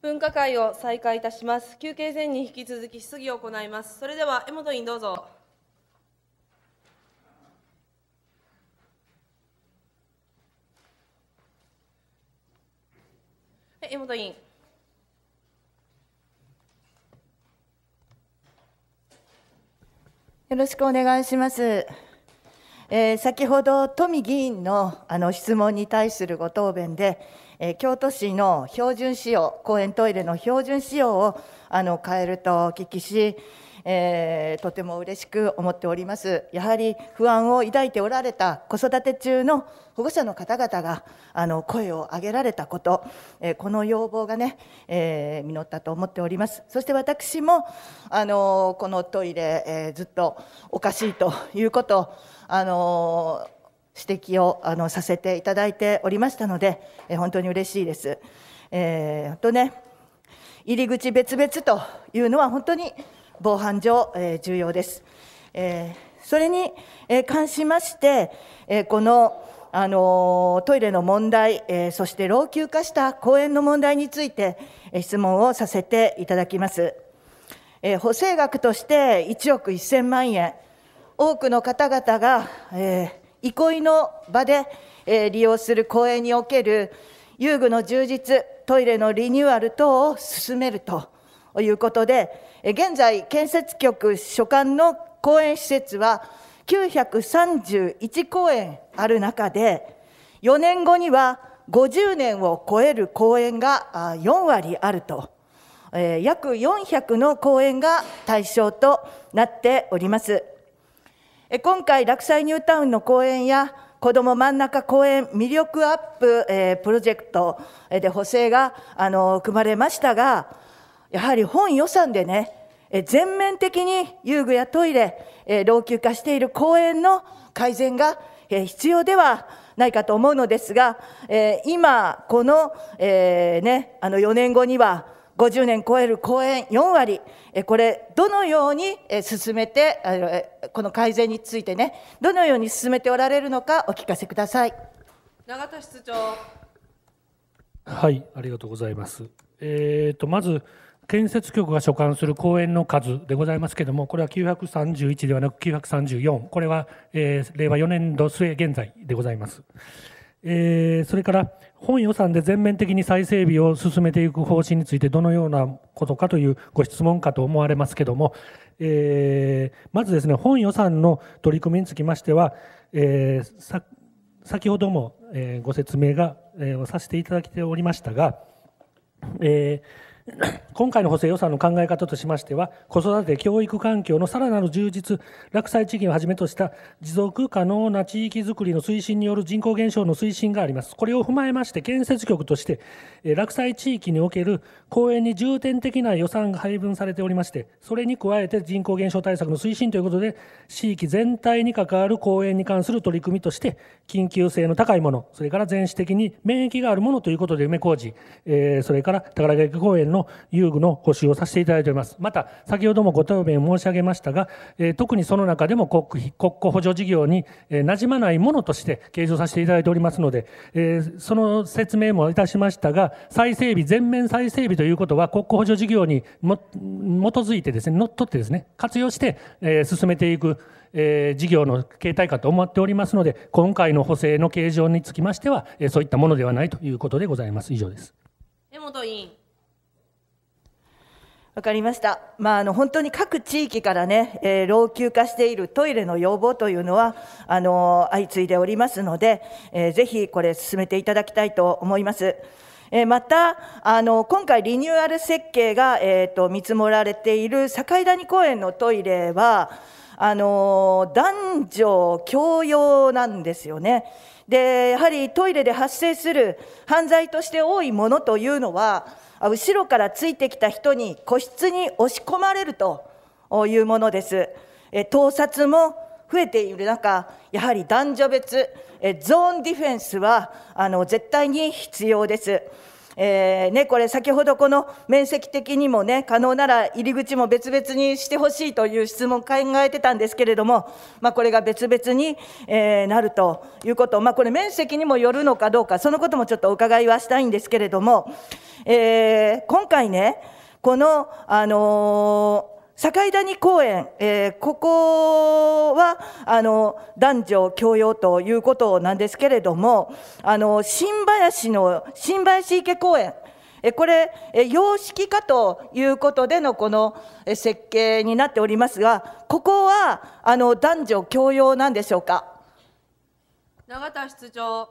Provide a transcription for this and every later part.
分科会を再開いたします。休憩前に引き続き質疑を行います。それでは、江本委員どうぞ。江本委員。よろしくお願いします。えー、先ほど、富議員のあの質問に対するご答弁で、え京都市の標準仕様、公園トイレの標準仕様をあの変えるとお聞きし、えー、とても嬉しく思っております。やはり不安を抱いておられた子育て中の保護者の方々があの声を上げられたこと、えー、この要望がね、えー、実ったと思っております。そして私もあのこのトイレ、えずっとおかしいということあの指摘をあのさせていただいておりましたので、え本当に嬉しいです。えー、とね、入り口別々というのは本当に防犯上、えー、重要です。えー、それに、えー、関しまして、えこの、あのトイレの問題、えそして老朽化した公園の問題について、え質問をさせていただきます。え補正額として1億1000万円、多くの方々が、え憩いの場で、えー、利用する公園における遊具の充実、トイレのリニューアル等を進めるということで、現在、建設局所管の公園施設は931公園ある中で、4年後には50年を超える公園が4割あると、約400の公園が対象となっております。今回、落西ニュータウンの公演や、子ども真ん中公園魅力アップ、えプロジェクトで補正があの組まれましたが、やはり本予算でね、え全面的に遊具やトイレ、え老朽化している公園の改善が、え必要ではないかと思うのですが、え今、この、えー、ね、あの4年後には、50年超える公園4割、これ、どのように進めて、この改善についてね、どのように進めておられるのか、お聞かせください永田室長。はい、ありがとうございます。えーと、とまず建設局が所管する公園の数でございますけれども、これは931ではなく934、これは、えー、令和4年度末現在でございます。えー、それから、本予算で全面的に再整備を進めていく方針についてどのようなことかというご質問かと思われますけども、えー、まずですね本予算の取り組みにつきましては、えー、先ほども、えご説明が、えー、させていただいておりましたが、えー 今回の補正予算の考え方としましては、子育て、教育環境のさらなる充実、落栽地域をはじめとした持続可能な地域づくりの推進による人口減少の推進があります。これを踏まえまして、建設局として、落栽地域における公園に重点的な予算が配分されておりまして、それに加えて人口減少対策の推進ということで、地域全体に関わる公園に関する取り組みとして、緊急性の高いもの、それから全市的に免疫があるものということで、梅小路、えそれから宝ヶ公園のの遊具の補修をさせていただいております。また、先ほどもご答弁申し上げましたが、え特にその中でも国国庫補助事業に、え馴染まないものとして計上させていただいておりますので、えその説明もいたしましたが、再整備、全面再整備ということは、国庫補助事業に基づいてですね、乗っ取ってですね、活用して、え進めていく、え事業の形態かと思っておりますので、今回の補正の計上につきましては、そういったものではないということでございます。以上です。江本委員わかりました。まあ、あの、本当に各地域からね、えー、老朽化しているトイレの要望というのは、あの、相次いでおりますので、えー、ぜひこれ進めていただきたいと思います。えー、また、あの、今回リニューアル設計が、えっ、ー、と、見積もられている境谷公園のトイレは、あの、男女共用なんですよね。で、やはりトイレで発生する犯罪として多いものというのは、後ろからついてきた人に個室に押し込まれるというものです。え盗撮も増えている中、やはり男女別、えゾーンディフェンスはあの絶対に必要です。えー、ね、これ先ほどこの面積的にもね、可能なら入り口も別々にしてほしいという質問考えてたんですけれども、まあ、これが別々に、えー、なるということ、まあ、これ面積にもよるのかどうか、そのこともちょっとお伺いはしたいんですけれども、えー、今回ね、この、あの境谷公園、えー、ここはあの男女共用ということなんですけれども、あの新林の新林池公園、えこれ、え洋式化ということでのこの設計になっておりますが、ここはあの男女共用なんでしょうか。永田室長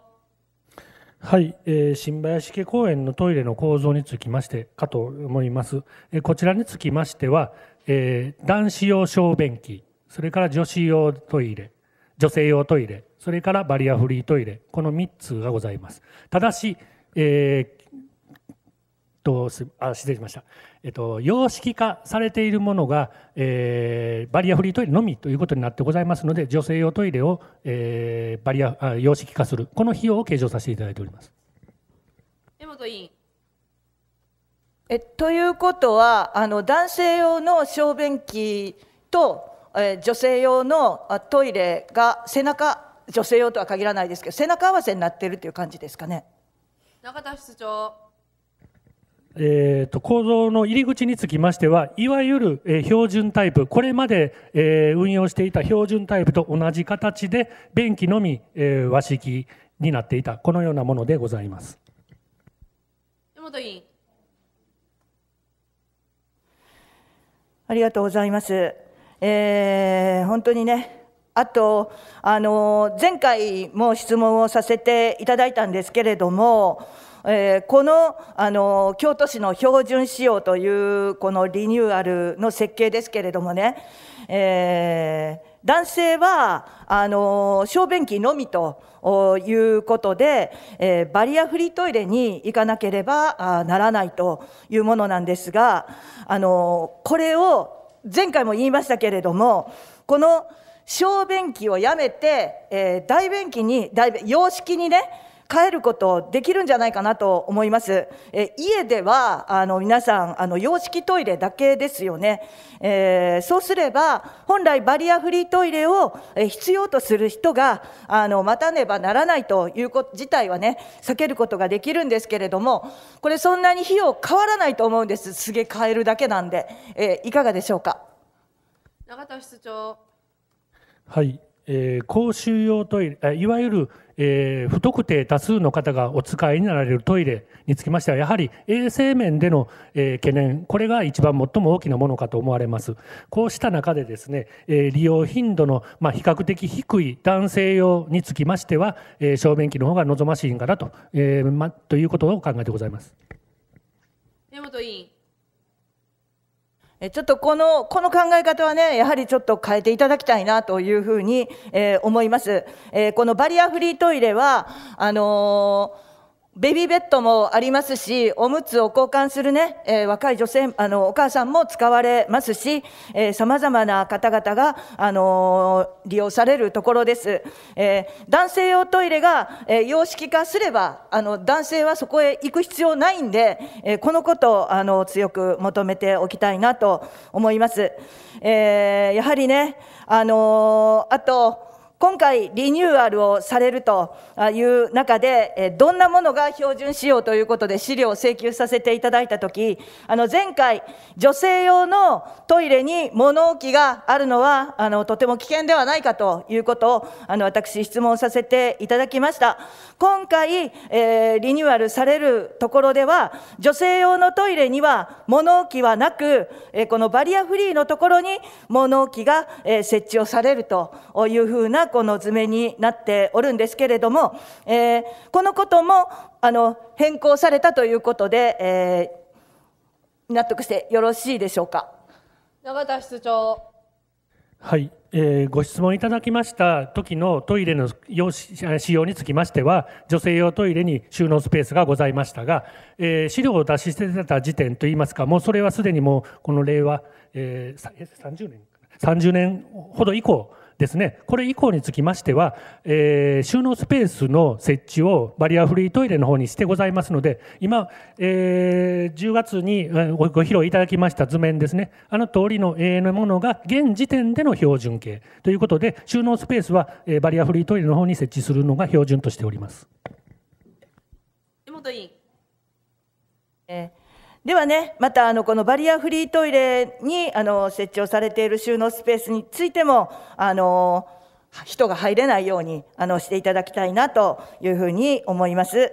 はい、えー、新林家公園のトイレの構造につきましてかと思います、えー、こちらにつきましてはえー、男子用小便器、それから女子用トイレ、女性用トイレ、それからバリアフリートイレ、この3つがございます。ただし、えー、とあ失礼しました、えっ、と、様式化されているものが、えー、バリアフリートイレのみということになってございますので、女性用トイレを、えー、バリアあ様式化する、この費用を計上させていただいております。江本委員えということはあの男性用の小便器と、え女性用のトイレが背中女性用とは限らないですけど背中合わせになってるという感じですかね中田室長えーと、と構造の入り口につきましてはいわゆる、えー、標準タイプこれまで、えー、運用していた標準タイプと同じ形で便器のみ、えー、和式になっていたこのようなものでございます。山本委員ありがとうございます。えー、本当にね、あと、あの、前回も質問をさせていただいたんですけれども、えー、このあの京都市の標準仕様というこのリニューアルの設計ですけれどもね、え男性は、あの、小便器のみということで、えー、バリアフリートイレに行かなければならないというものなんですが、あの、これを前回も言いましたけれども、この小便器をやめて、えー、大便器に、大便、洋式にね、帰ることできるんじゃないかなと思います。え家ではあの皆さんあの洋式トイレだけですよね、えー、そうすれば本来バリアフリートイレを必要とする人があの待たねばならないということ自体はね避けることができるんですけれどもこれそんなに費用変わらないと思うんですすげえ変えるだけなんで、えー、いかがでしょうか永田室長はい、えー、公衆用トイレいわゆるえー、不特定多数の方がお使いになられるトイレにつきましては、やはり衛生面での、えー、懸念、これが一番最も大きなものかと思われます。こうした中でですね、えー、利用頻度の、まあ、比較的低い男性用につきましては、えー、小便器の方が望ましいんかなと、えーま、ということを考えてございます。根本委員ちょっとこの、この考え方はね、やはりちょっと変えていただきたいなというふうに、えー、思います。えー、このバリアフリートイレは、あのーベビーベッドもありますし、おむつを交換するね、えー、若い女性、あの、お母さんも使われますし、えー、様々な方々が、あのー、利用されるところです。えー、男性用トイレが、えー、様式化すれば、あの、男性はそこへ行く必要ないんで、えー、このことを、あの、強く求めておきたいなと思います。えー、やはりね、あのー、あと、今回リニューアルをされるという中で、どんなものが標準仕様ということで資料を請求させていただいたとき、あの前回、女性用のトイレに物置があるのはあのとても危険ではないかということをあの私、質問させていただきました。今回、えー、リニューアルされるところでは、女性用のトイレには物置はなく、えこのバリアフリーのところに物置が、え設置をされるというふうな子の図面になっておるんですけれども、えー、このこともあの変更されたということで、えー、納得してよろしいでしょうか永田室長はい、えー、ご質問いただきました時のトイレの使用につきましては女性用トイレに収納スペースがございましたが、えー、資料を出し捨てた時点といいますかもうそれはすでにもうこの令和、えー、30年30年ほど以降ですね、これ以降につきましては、えー、収納スペースの設置をバリアフリートイレの方にしてございますので、今、えー、10月にご披露いただきました図面ですね、あの通りの a ものが現時点での標準形ということで、収納スペースはバリアフリートイレの方に設置するのが標準としております。本委員、えーではね、またあのこのバリアフリートイレにあの設置をされている収納スペースについても、あの人が入れないようにあのしていただきたいなというふうに思います。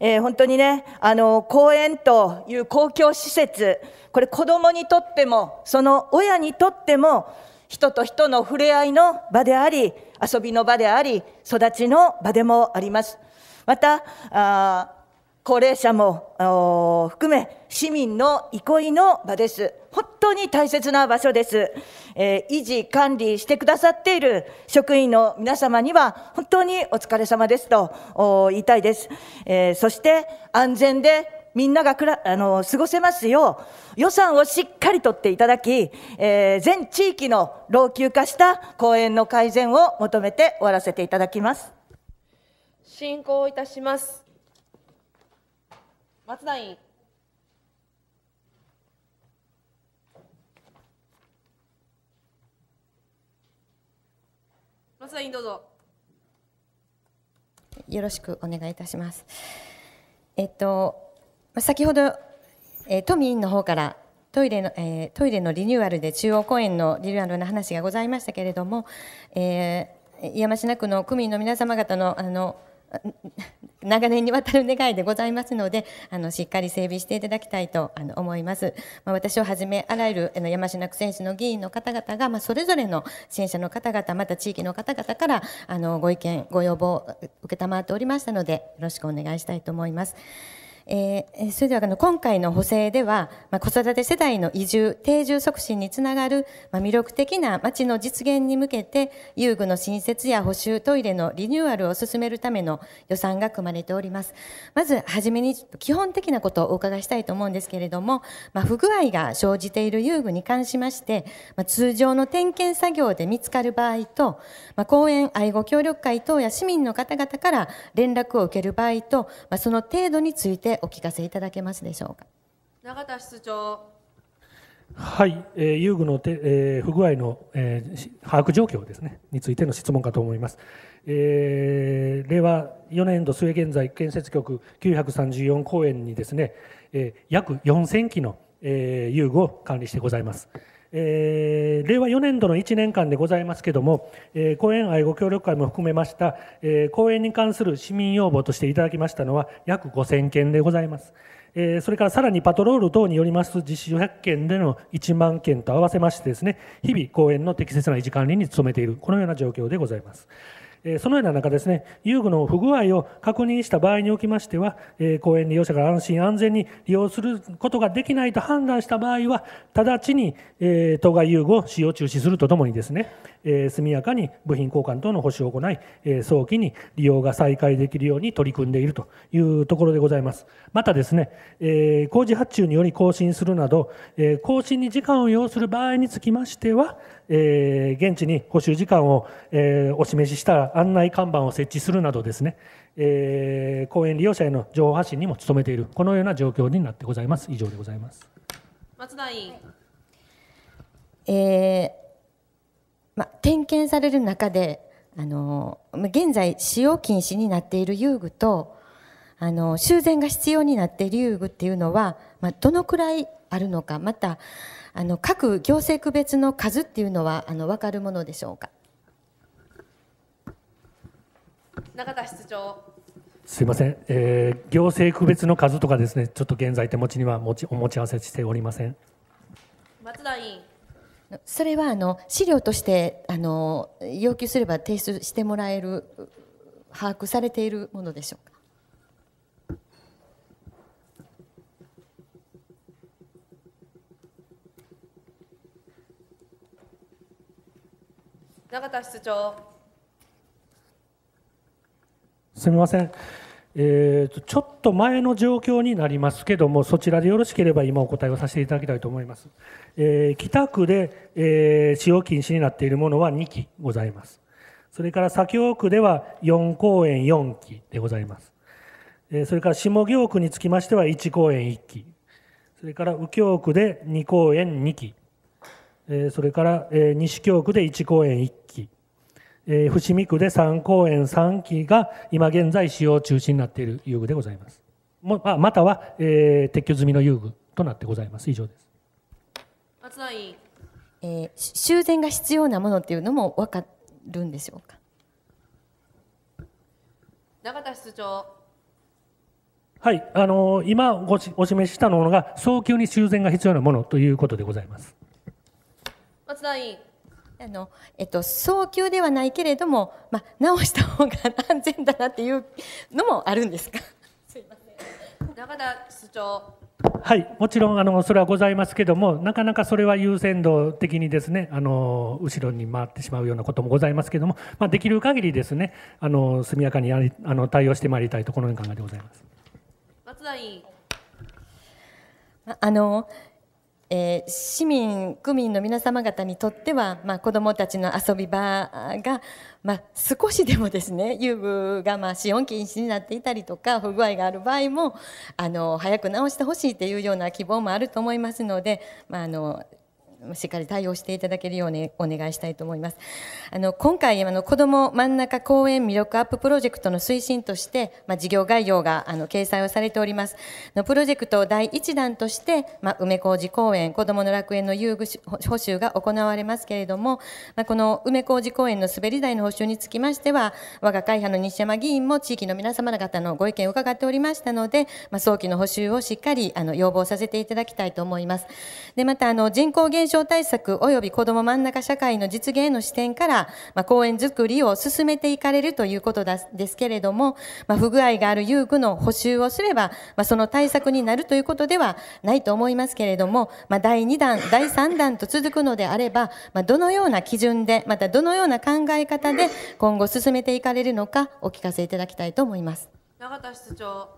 えー、本当にね、あの公園という公共施設、これ、子どもにとっても、その親にとっても、人と人の触れ合いの場であり、遊びの場であり、育ちの場でもあります。また、あ高齢者も含め、市民の憩いの場です。本当に大切な場所です、えー、維持、管理してくださっている職員の皆様には、本当にお疲れ様ですと言いたいです。えー、そして、安全でみんながあの過ごせますよう、予算をしっかり取っていただき、えー、全地域の老朽化した公園の改善を求めて終わらせていただきます。進行いたします。松田委員松田委員どうぞよろしくお願いいたしますえっと先ほど、え都民の方からトイレの、えー、トイレのリニューアルで中央公園のリニューアルの話がございましたけれども、えー、山科区の区民の皆様方のあの長年にわたる願いでございますので、あの、しっかり整備していただきたいと思います。まあ、私をはじめ、あらゆるあの山科選手の議員の方々が、まあ、それぞれの支援者の方々、また地域の方々から、あの、ご意見、ご要望、承っておりましたので、よろしくお願いしたいと思います。えー、それではあの今回の補正では、まあ、子育て世代の移住定住促進につながる、まあ、魅力的な町の実現に向けて遊具の新設や補修トイレのリニューアルを進めるための予算が組まれておりますまずはじめに基本的なことをお伺いしたいと思うんですけれども、まあ、不具合が生じている遊具に関しまして、まあ、通常の点検作業で見つかる場合と、まあ、公園愛護協力会等や市民の方々から連絡を受ける場合と、まあ、その程度についてお聞かせいただけますでしょうか永田室長はい、えー、遊具のて、えー、不具合の、えー、把握状況ですねについての質問かと思います、えー、令和4年度末現在建設局934公園にですね、えー、約4000機の、えー、遊具を管理してございます、えー、令和4年度の1年間でございますけれども、えー、公園愛護協力会も含めました、えー、公園に関する市民要望としていただきましたのは約5000件でございます。えー、それからさらにパトロール等によります実施100件での1万件と合わせましてですね、日々公園の適切な維持管理に努めている、このような状況でございます。そのような中ですね、遊具の不具合を確認した場合におきましては、公園利用者が安心安全に利用することができないと判断した場合は、直ちに当該遊具を使用中止するとともにですね、速やかに部品交換等の保守を行い、早期に利用が再開できるように取り組んでいるというところでございます。またですね、工事発注により更新するなど、更新に時間を要する場合につきましては、えー、現地に補修時間を、えー、お示しした案内看板を設置するなどですね、えー、公園利用者への情報発信にも努めている、このような状況になってございます。以上でございます。松田委員。えー、ま、点検される中で、あの現在使用禁止になっている遊具とあの修繕が必要になっている遊具っていうのは、まあ、どのくらいあるのかまたあの各行政区別の数っていうのはあの分かるものでしょうか中田室長すみません、えー、行政区別の数とかですねちょっと現在手持ちには持ちお持ち合わせしておりません松田委員それはあの資料としてあの要求すれば提出してもらえる把握されているものでしょうか永田室長すみません、えーと、ちょっと前の状況になりますけれどもそちらでよろしければ今お答えをさせていただきたいと思います、えー、北区で、えー、使用禁止になっているものは2基ございますそれから左京区では4公園4基でございますえそれから下京区につきましては1公園1基それから右京区で2公園2基えそれからえ西京区で1公園1えー、伏見区で3公園3基が今現在使用中止になっている遊具でございます。もまあ、または、えー、撤去済みの遊具となってございます。以上です。松田委員、えー、修繕が必要なものっていうのも分かるんでしょうか。永田室長。はい、あのー、今ごしお示ししたものが早急に修繕が必要なものということでございます。松田委員。あのえっと、早急ではないけれども、まあ、直した方が安全だなっていうのもあるんですかすいません中田室長はいもちろんあのそれはございますけれどもなかなかそれは優先度的にですねあの後ろに回ってしまうようなこともございますけれども、まあ、できる限りですねあの速やかにあの対応してまいりたいとこのように考えてございます。松田委員あのえー、市民、区民の皆様方にとっては、まあ、子どもたちの遊び場が、まあ、少しでもですね遊具がまあ使用禁止になっていたりとか不具合がある場合もあの早く直してほしいというような希望もあると思いますので、まあ、あのしっかり対応していただけるようにお願いしたいと思います。あの今回あの子ども真ん中公園魅力アッププロジェクトの推進として、まあ、事業概要があの掲載をされております。のプロジェクト第1弾として、まあ、梅小路公園子どもの楽園の遊具補修が行われますけれども、まあ、この梅小路公園の滑り台の補修につきましては我が会派の西山議員も地域の皆様方のご意見を伺っておりましたので、まあ、早期の補修をしっかりあの要望させていただきたいと思います。でまたあの人口減障対策及び子ども真ん中社会の実現への視点から、まあ、公園づくりを進めていかれるということですけれども、まあ、不具合がある遊具の補修をすれば、まあ、その対策になるということではないと思いますけれども、まあ、第2弾、第3弾と続くのであれば、まあ、どのような基準で、またどのような考え方で今後進めていかれるのか、お聞かせいただきたいと思います。永田室長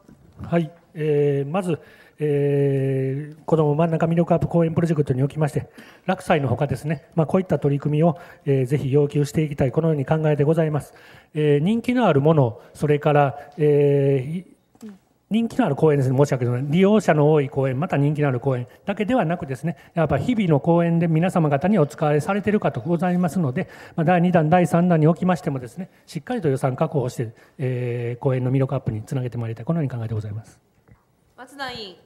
はい、えー、まずえー、こども真ん中魅力アップ公演プロジェクトにおきまして、落斎のほかですね、まあ、こういった取り組みを、えー、ぜひ要求していきたい、このように考えてございます。えー、人気のあるもの、それから、えー、人気のある公園ですね、申し訳ない。利用者の多い公園、また人気のある公園だけではなくですね、やっぱ日々の公演で皆様方にお使われされているとございますので、まあ、第2弾、第3弾におきましてもですね、しっかりと予算確保して、えー、公演の魅力アップにつなげてまいりたい、このように考えてございます。松田委員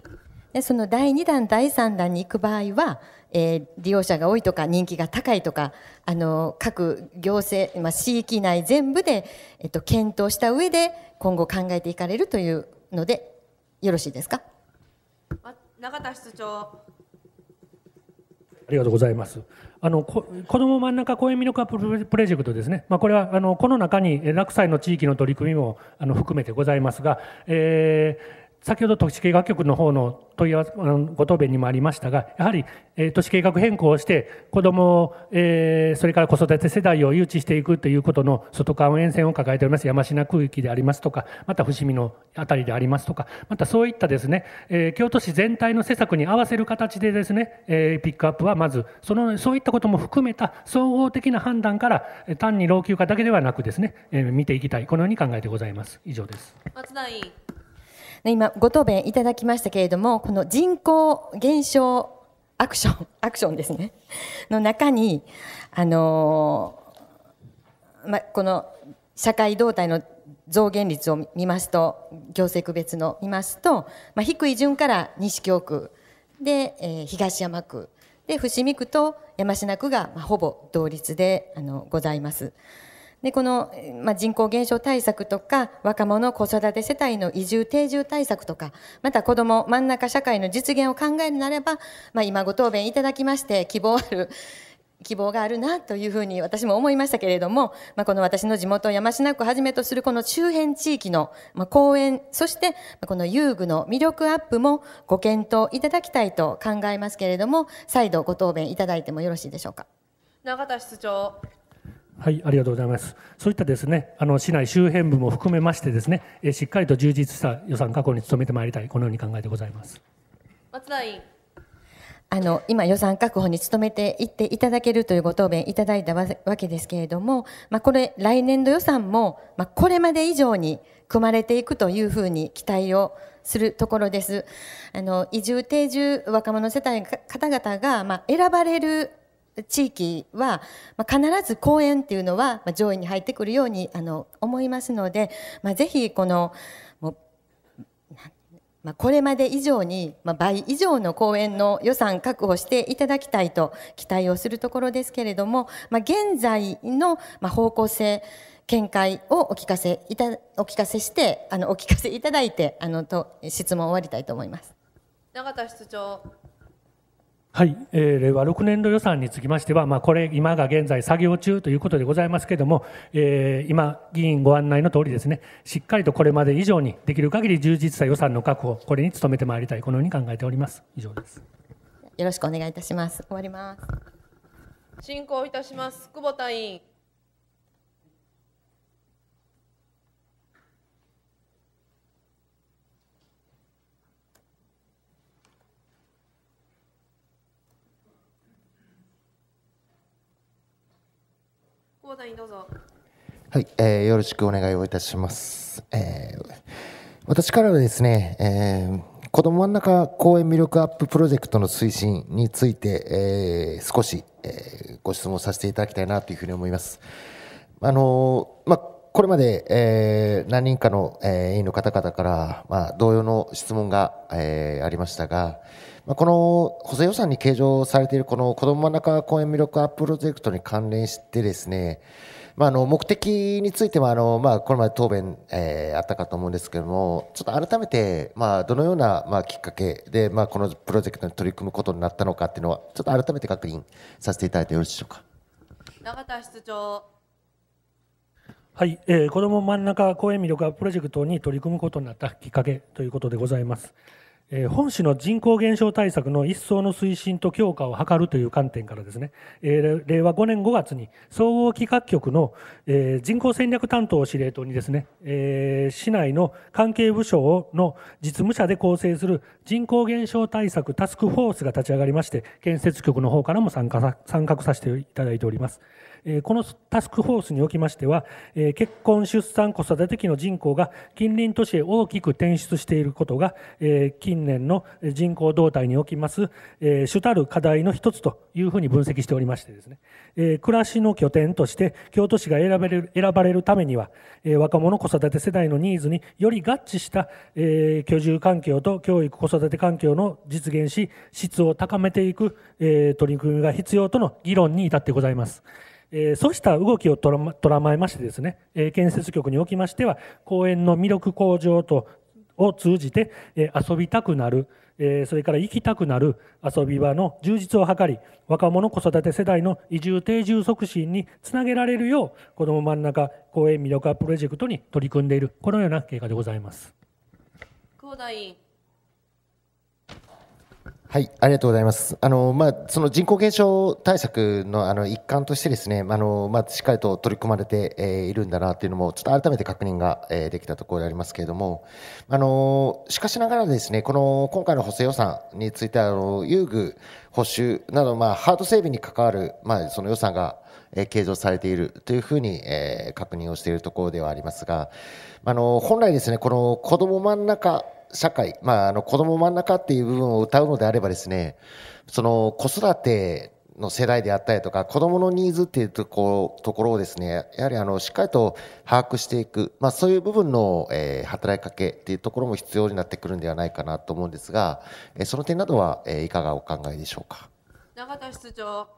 でその第2弾第3弾に行く場合は、えー、利用者が多いとか人気が高いとかあの各行政、まあ、市域内全部で、えっと、検討した上で今後考えていかれるというのでよろしいですか永田室長ありがとうございます。あのこども真ん中公園魅力化プロジェクトですね、まあ、これはあのこの中に落栽の地域の取り組みもあの含めてございますが、えー先ほど都市計画局の方の問い合わせ、ご答弁にもありましたが、やはり、え都市計画変更をして、子ども、えそれから子育て世代を誘致していくということの外側沿線を抱えております、山科区域でありますとか、また伏見の辺りでありますとか、またそういったですね、え京都市全体の施策に合わせる形でですね、えピックアップはまず、その、そういったことも含めた総合的な判断から、単に老朽化だけではなくですね、え見ていきたい、このように考えてございます。以上です。松田委員今ご答弁いただきましたけれどもこの人口減少アクション アクションですねの中にあのま、この社会動態の増減率を見ますと行政区別の見ますと、まあ、低い順から西京区で、えー、東山区で伏見区と山科区が、まあ、ほぼ同率であのございます。でこの、まあ、人口減少対策とか若者子育て世帯の移住定住対策とかまた子ども真ん中社会の実現を考えるならば、まあ、今ご答弁いただきまして希望ある希望があるなというふうに私も思いましたけれども、まあ、この私の地元山科区をはじめとするこの周辺地域の公園そしてこの遊具の魅力アップもご検討いただきたいと考えますけれども再度ご答弁いただいてもよろしいでしょうか永田室長はい、ありがとうございます。そういったですね、あの市内周辺部も含めましてですね、えしっかりと充実した予算確保に努めてまいりたい、このように考えてございます。松田委員。あの今、予算確保に努めていっていただけるというご答弁いただいたわけですけれども、まあ、これ、来年度予算も、まあ、これまで以上に組まれていくというふうに期待をするところです。あの移住、定住、若者世帯方々が、まあ、選ばれる地域は、まあ、必ず公園っていうのは、まあ、上位に入ってくるようにあの思いますので、まあ、ぜひこのもう、まあ、これまで以上に、まあ、倍以上の公園の予算確保していただきたいと期待をするところですけれども、まあ、現在の、まあ、方向性見解をお聞かせいたお聞かせしてあのお聞かせいただいてあのと質問を終わりたいと思います。永田室長はい、えー、令和6年度予算につきましては、まあ、これ、今が現在、作業中ということでございますけれども、えー、今、議員ご案内の通りですね、しっかりとこれまで以上にできる限り充実した予算の確保、これに努めてまいりたい、このように考えております。以上ですよろしくお願いいたします。終わります。進行いたします。久保田委員。講談にどうぞ。はい、えー、よろしくお願いをいたします。えー、私からはですね、えー、子ども真ん中公園魅力アッププロジェクトの推進について、えー、少し、えー、ご質問させていただきたいなというふうに思います。あのー、まあ、これまで、えー、何人かの、えー、委員の方々から、まあ、同様の質問が、えー、ありましたが、まあ、この補正予算に計上されているこの子ども真ん中公園魅力アッププロジェクトに関連してですね、まあ、あの目的についてはあの、まあ、これまで答弁、えあったかと思うんですけれどもちょっと改めて、まあ、どのような、まあ、きっかけで、まあ、このプロジェクトに取り組むことになったのかっていうのはちょっと改めて確認させていただいてよろしいでしょうか。永田室長はい、えー、子ども真ん中公園魅力アッププロジェクトに取り組むことになったきっかけということでございます。本市の人口減少対策の一層の推進と強化を図るという観点からですね、令和5年5月に総合企画局の、人口戦略担当を司令塔にですね、市内の関係部署の実務者で構成する人口減少対策タスクフォースが立ち上がりまして、建設局の方からも参加参画させていただいております。このタスクフォースにおきましては、結婚、出産、子育て期の人口が近隣都市へ大きく転出していることが、近年の人口動態におきます、主たる課題の一つというふうに分析しておりましてですね、暮らしの拠点として京都市が選ばれる選ばれるためには、若者子育て世代のニーズにより合致した居住環境と教育子育て環境の実現し質を高めていく取り組みが必要との議論に至ってございます。えー、そうした動きをとらまえましてですね、えー、建設局におきましては公園の魅力向上とを通じて、えー、遊びたくなる、えー、それから行きたくなる遊び場の充実を図り若者子育て世代の移住定住促進につなげられるよう子ども真ん中公園魅力アッププロジェクトに取り組んでいるこのような経過でございます。田委員はい、ありがとうございます。あの、まあ、その人口減少対策の、あの、一環としてですね、あの、まあ、しっかりと取り組まれて、えー、いるんだなっていうのも、ちょっと改めて確認が、えー、できたところでありますけれども、あの、しかしながらですね、この、今回の補正予算については、あの、遊具、補修など、まあ、ハード整備に関わる、まあ、その予算が、えー、計上されているというふうに、えー、確認をしているところではありますが、あの、本来ですね、この、子ども真ん中社会、まあ、あの子ども真ん中っていう部分を歌うのであればですねその子育ての世代であったりとか子どものニーズっていうところをですねやはりあのしっかりと把握していく、まあ、そういう部分の、えー、働きかけっていうところも必要になってくるんではないかなと思うんですが、えー、その点などは、えー、いかがお考えでしょうか。永田室長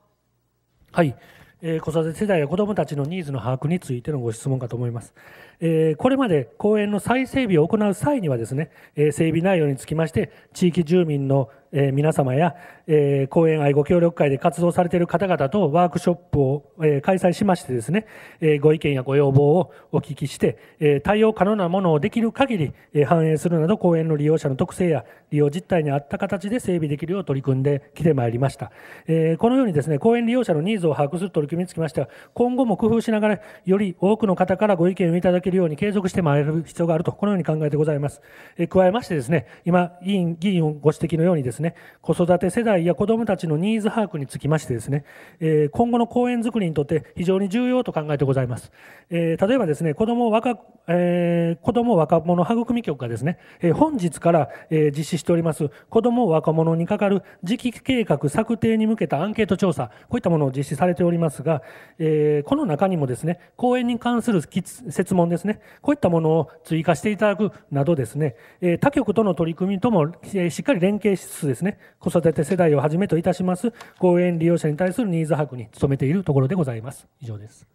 はい、え子育て世代や子どもたちのニーズの把握についてのご質問かと思います。えこれまで公園の再整備を行う際にはですね、え整備内容につきまして、地域住民のえ皆様や、え講演愛ご協力会で活動されている方々とワークショップを、え開催しましてですね、えご意見やご要望をお聞きして、え対応可能なものをできる限り、え反映するなど講演の利用者の特性や利用実態に合った形で整備できるよう取り組んできてまいりました、えこのようにですね講演利用者のニーズを把握する取り組みにつきましては今後も工夫しながらより多くの方からご意見をいただけるように継続してまいる必要があるとこのように考えてございます、え加えましてですね今委員議員ご指摘のようにですねですね子育て世代や子どもたちのニーズ把握につきましてですね、え今後の公園づくりにとって非常に重要と考えてございます、え例えばですね子ども若,、えー、子ども若者育み局がですね、え本日から、え実施しております子ども若者にかかる時期計画策定に向けたアンケート調査こういったものを実施されておりますが、えこの中にもですね公園に関する設問ですねこういったものを追加していただくなどですね、え他局との取り組みとも、しっかり連携しつつですね、子育て世代をはじめといたします公園利用者に対するニーズ把握に努めているところでございます。以上です。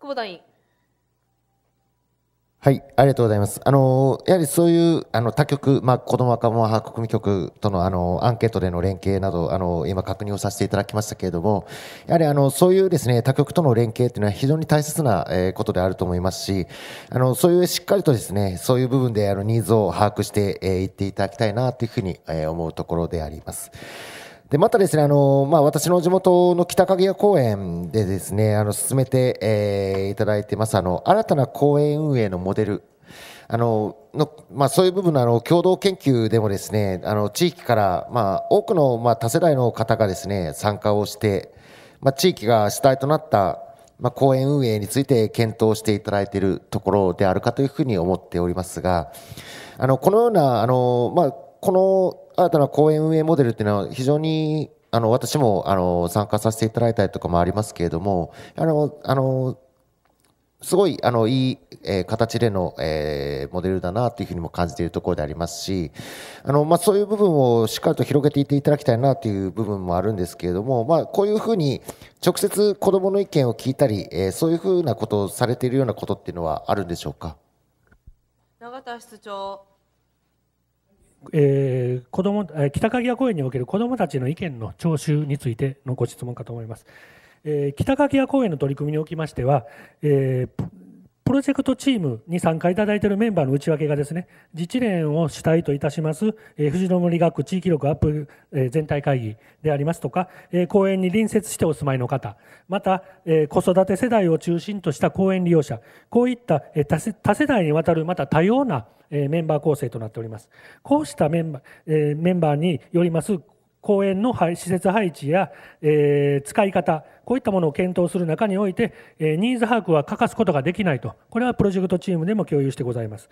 久保田委員。はい、ありがとうございます。あの、やはりそういう、あの、他局、まあ、子ども若者派国民局との、あの、アンケートでの連携など、あの、今確認をさせていただきましたけれども、やはり、あの、そういうですね、他局との連携というのは非常に大切な、えことであると思いますし、あの、そういうしっかりとですね、そういう部分で、あの、ニーズを把握してい、えー、っていただきたいな、というふうに、え思うところであります。でまたですねあの、まあ、私の地元の北影谷公園でですねあの進めて、えー、いただいてますあの新たな公園運営のモデルあのの、まあ、そういう部分のあの共同研究でもですねあの地域から、まあ、多くの、まあ、多世代の方がですね参加をして、まあ、地域が主体となったまあ、公園運営について検討していただいているところであるかというふうに思っておりますが、あのこのようなあの、まあ、この新たな公園運営モデルっていうのは非常にあの私もあの参加させていただいたりとかもありますけれどもあのあのすごいあのいい、えー、形での、えー、モデルだなというふうにも感じているところでありますしあの、まあ、そういう部分をしっかりと広げていっていただきたいなという部分もあるんですけれども、まあ、こういうふうに直接子どもの意見を聞いたり、えー、そういうふうなことをされているようなことっていうのはあるんでしょうか永田室長えー、子供も北鍵屋公園における子どもたちの意見の聴取についてのご質問かと思います。えー、北鍵屋公園の取り組みにおきましては、えー、プロジェクトチームに参加いただいているメンバーの内訳がですね、自治連を主体といたします、えー、富士の森学区地域力アップ、えー、全体会議でありますとか、えー、公園に隣接してお住まいの方、また、えー、子育て世代を中心とした公園利用者、こういった、えー、多世多世代にわたるまた多様な、えー、メンバー構成となっております。こうしたメンバー、えー、メンバーによります公園の施設配置や、えー、使い方、こういったものを検討する中において、ニーズ把握は欠かすことができないと、これはプロジェクトチームでも共有してございます。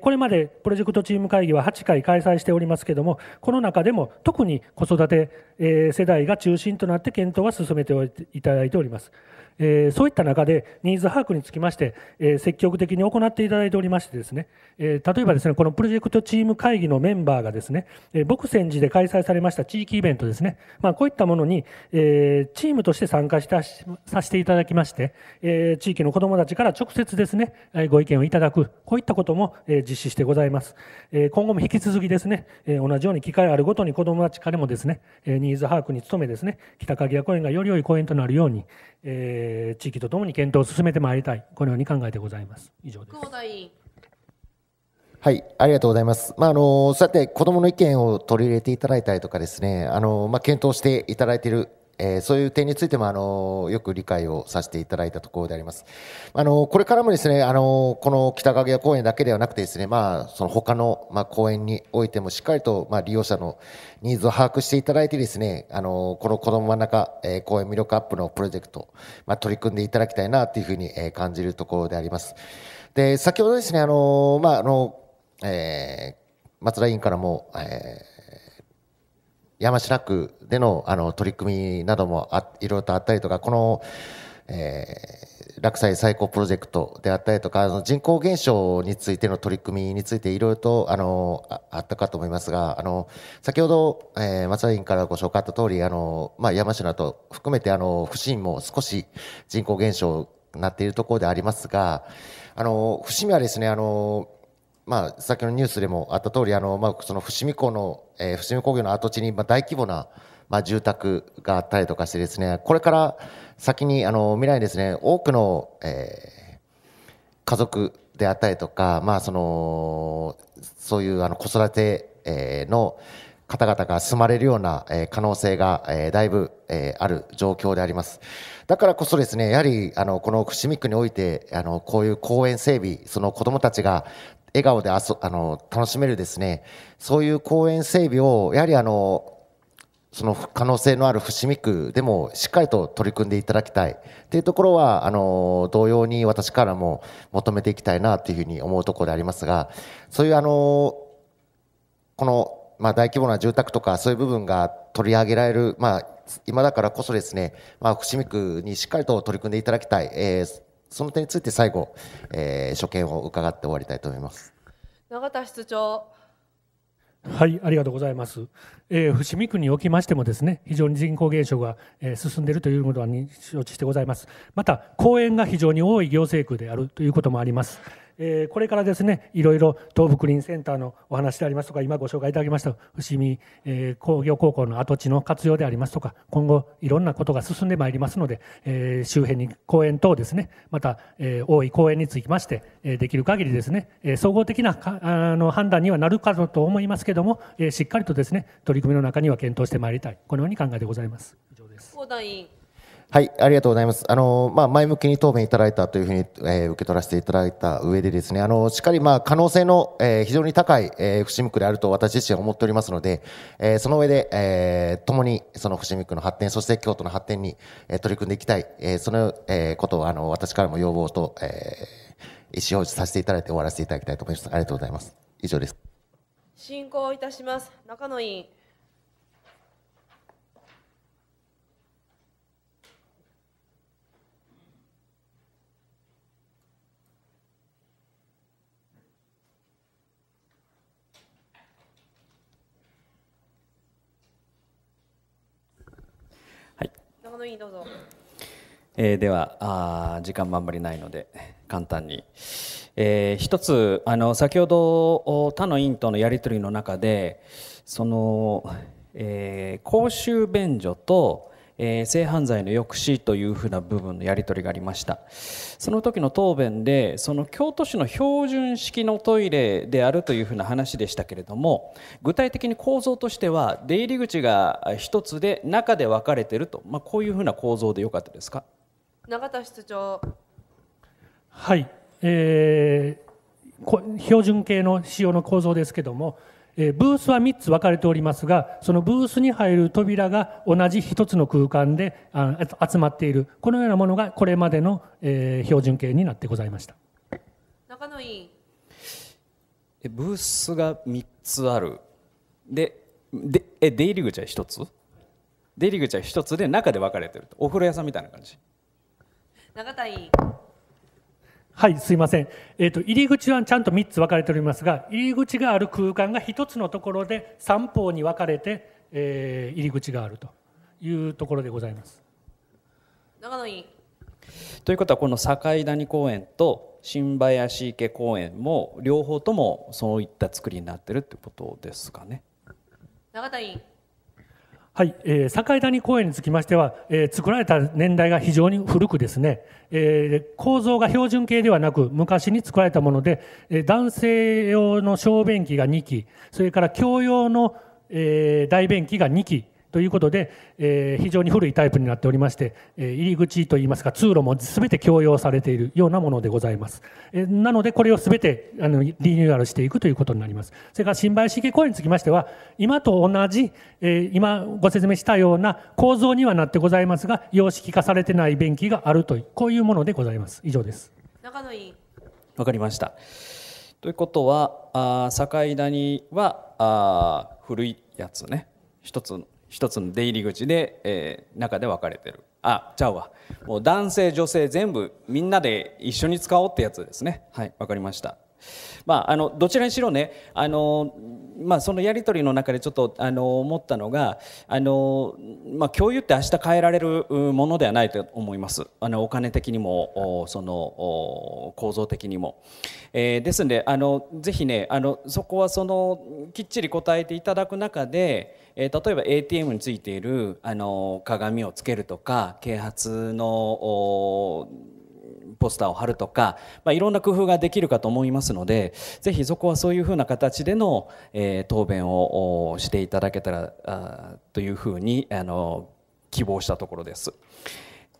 これまでプロジェクトチーム会議は8回開催しておりますけども、この中でも特に子育て世代が中心となって検討は進めていただいております。えそういった中でニーズ把握につきまして、え積極的に行っていただいておりましてですね、え例えばですねこのプロジェクトチーム会議のメンバーがですね、え牧泉寺で開催されました地域イベントですね、まあ、こういったものに、えチームとして参加したしさせていただきまして、えー、地域の子どもたちから直接ですね、えご意見をいただく、こういったことも、えー、実施してございます。えー、今後も引き続きですね、えー、同じように機会あるごとに子どもたちからもですね、えー、ニーズ把握に努めですね、北鍵屋公園がより良い公園となるように、えー、地域とともに検討を進めてまいりたい、このように考えてございます。以上です。はい、ありがとうございます。まあ、あの、そうやって子供の意見を取り入れていただいたりとかですね、あの、まあ、検討していただいているえー、そういう点についてもあのよく理解をさせていただいたところであります。あのこれからもですねあのこの北影公園だけではなくてですねまあその他のまあ公園においてもしっかりとまあ利用者のニーズを把握していただいてですねあのこの子供も真ん中、えー、公園魅力アップのプロジェクトまあ取り組んでいただきたいなというふうに、えー、感じるところであります。で先ほどですねあのまああの、えー、松田委員からも、えー山科区でのあの取り組みなどもあいろいろとあったりとか、この、えー、落栽最高プロジェクトであったりとか、人口減少についての取り組みについていろいろとあのあったかと思いますが、あの先ほど、えー、松田委員からご紹介あった通り、あのまあ、山科と含めてあの伏見も少し人口減少になっているところでありますが、あの伏見はですねあのまあ、先のニュースでもあった通り、あの、まあ、その伏見港の、えー、伏見工業の跡地に、まあ、大規模な、まあ、住宅があったりとかしてですね、これから先に、あの、未来にですね、多くの、えー、家族であったりとか、まあ、その、そういう、あの、子育て、えー、の、方々が住まれるような、えー、可能性が、えー、だいぶ、えー、ある状況であります。だからこそですね、やはり、あの、この伏見区において、あの、こういう公園整備、その子供たちが笑顔であそあの楽しめるですねそういう公園整備をやはりあのその可能性のある伏見区でもしっかりと取り組んでいただきたいというところはあの同様に私からも求めていきたいなというふうに思うところでありますがそういうあのこの、まあ、大規模な住宅とかそういう部分が取り上げられる、まあ、今だからこそですね、まあ、伏見区にしっかりと取り組んでいただきたい、えー、その点について最後、えー、所見を伺って終わりたいと思います永田室長はい、ありがとうございます。えー、伏見区におきましてもですね、非常に人口減少が、えー、進んでいるということは承知してございます。また、公園が非常に多い行政区であるということもあります。えー、これからですねいろいろ東北林センターのお話でありますとか今ご紹介いただきました伏見、えー、工業高校の跡地の活用でありますとか今後いろんなことが進んでまいりますので、えー、周辺に公園等ですねまた、えー、多い公園につきまして、えー、できる限りですね、えー、総合的なあの判断にはなるかと思いますけれども、えー、しっかりとですね取り組みの中には検討してまいりたいこのように考えてございます。以上です高はい、ありがとうございます。あの、まあ、前向きに答弁いただいたというふうに、えー、受け取らせていただいた上でですね、あの、しっかり、まあ、可能性の、えー、非常に高い、えー、伏見区であると私自身は思っておりますので、えー、その上で、えー、共に、その伏見区の発展、そして京都の発展に、えー、取り組んでいきたい、えー、その、えー、ことを、あの、私からも要望と、えー、意思表示させていただいて終わらせていただきたいと思います。ありがとうございます。以上です。進行いたします。中野委員。物言いどうぞ。えー、ではあ時間もあんまりないので簡単に、えー、一つあの先ほど他の委員とのやり取りの中でその、えー、公衆便所とえー、性犯罪の抑止というふうな部分のやり取りがありましたその時の答弁でその京都市の標準式のトイレであるというふうな話でしたけれども具体的に構造としては出入り口が1つで中で分かれてると、まあ、こういうふうな構造でよかったですか永田室長はい、えー、標準系の仕様の構造ですけどもえブースは3つ分かれておりますがそのブースに入る扉が同じ1つの空間であ集まっているこのようなものがこれまでの、え標準形になってございました中野委員ブースが3つあるででえ出入り口は1つ出入り口は1つで中で分かれてるお風呂屋さんみたいな感じ中田委員はい、すいません。えっ、ー、と、入り口はちゃんと3つ分かれておりますが、入り口がある空間が1つのところで3方に分かれて、えー、入り口があるというところでございます。長野院。ということは、この境谷公園と新林池公園も両方ともそういった作りになってるってことですかね。永谷はい、えー、境谷公園につきましては、えー、作られた年代が非常に古くですね、えー、構造が標準形ではなく昔に作られたもので、えー、男性用の小便器が2基それから共用の、えー、大便器が2基ということで、えー、非常に古いタイプになっておりまして、え入り口といいますか通路もすべて共用されているようなものでございます、えなのでこれをすべてあのリニューアルしていくということになりますそれから新林池公園につきましては今と同じ、え今ご説明したような構造にはなってございますが様式化されてない便器があるというこういうものでございます以上です中野委員わかりましたということはあ境谷はあ古いやつね一つ一つの出入り口で、えー、中で分かれてるあちゃうわもう男性女性全部みんなで一緒に使おうってやつですねはい分かりましたまあ、あのどちらにしろねあの、まあ、そのやり取りの中でちょっとあの思ったのがあの、まあ、共有って明日変えられるものではないと思いますあのお金的にもその構造的にも、えー、ですんであのぜひねあのそこはそのきっちり答えていただく中でえー、例えば ATM についているあの鏡をつけるとか啓発のポスターを貼るとか、まあ、いろんな工夫ができるかと思いますのでぜひそこはそういうふうな形での、えー、答弁をしていただけたらあというふうにあの希望したところです。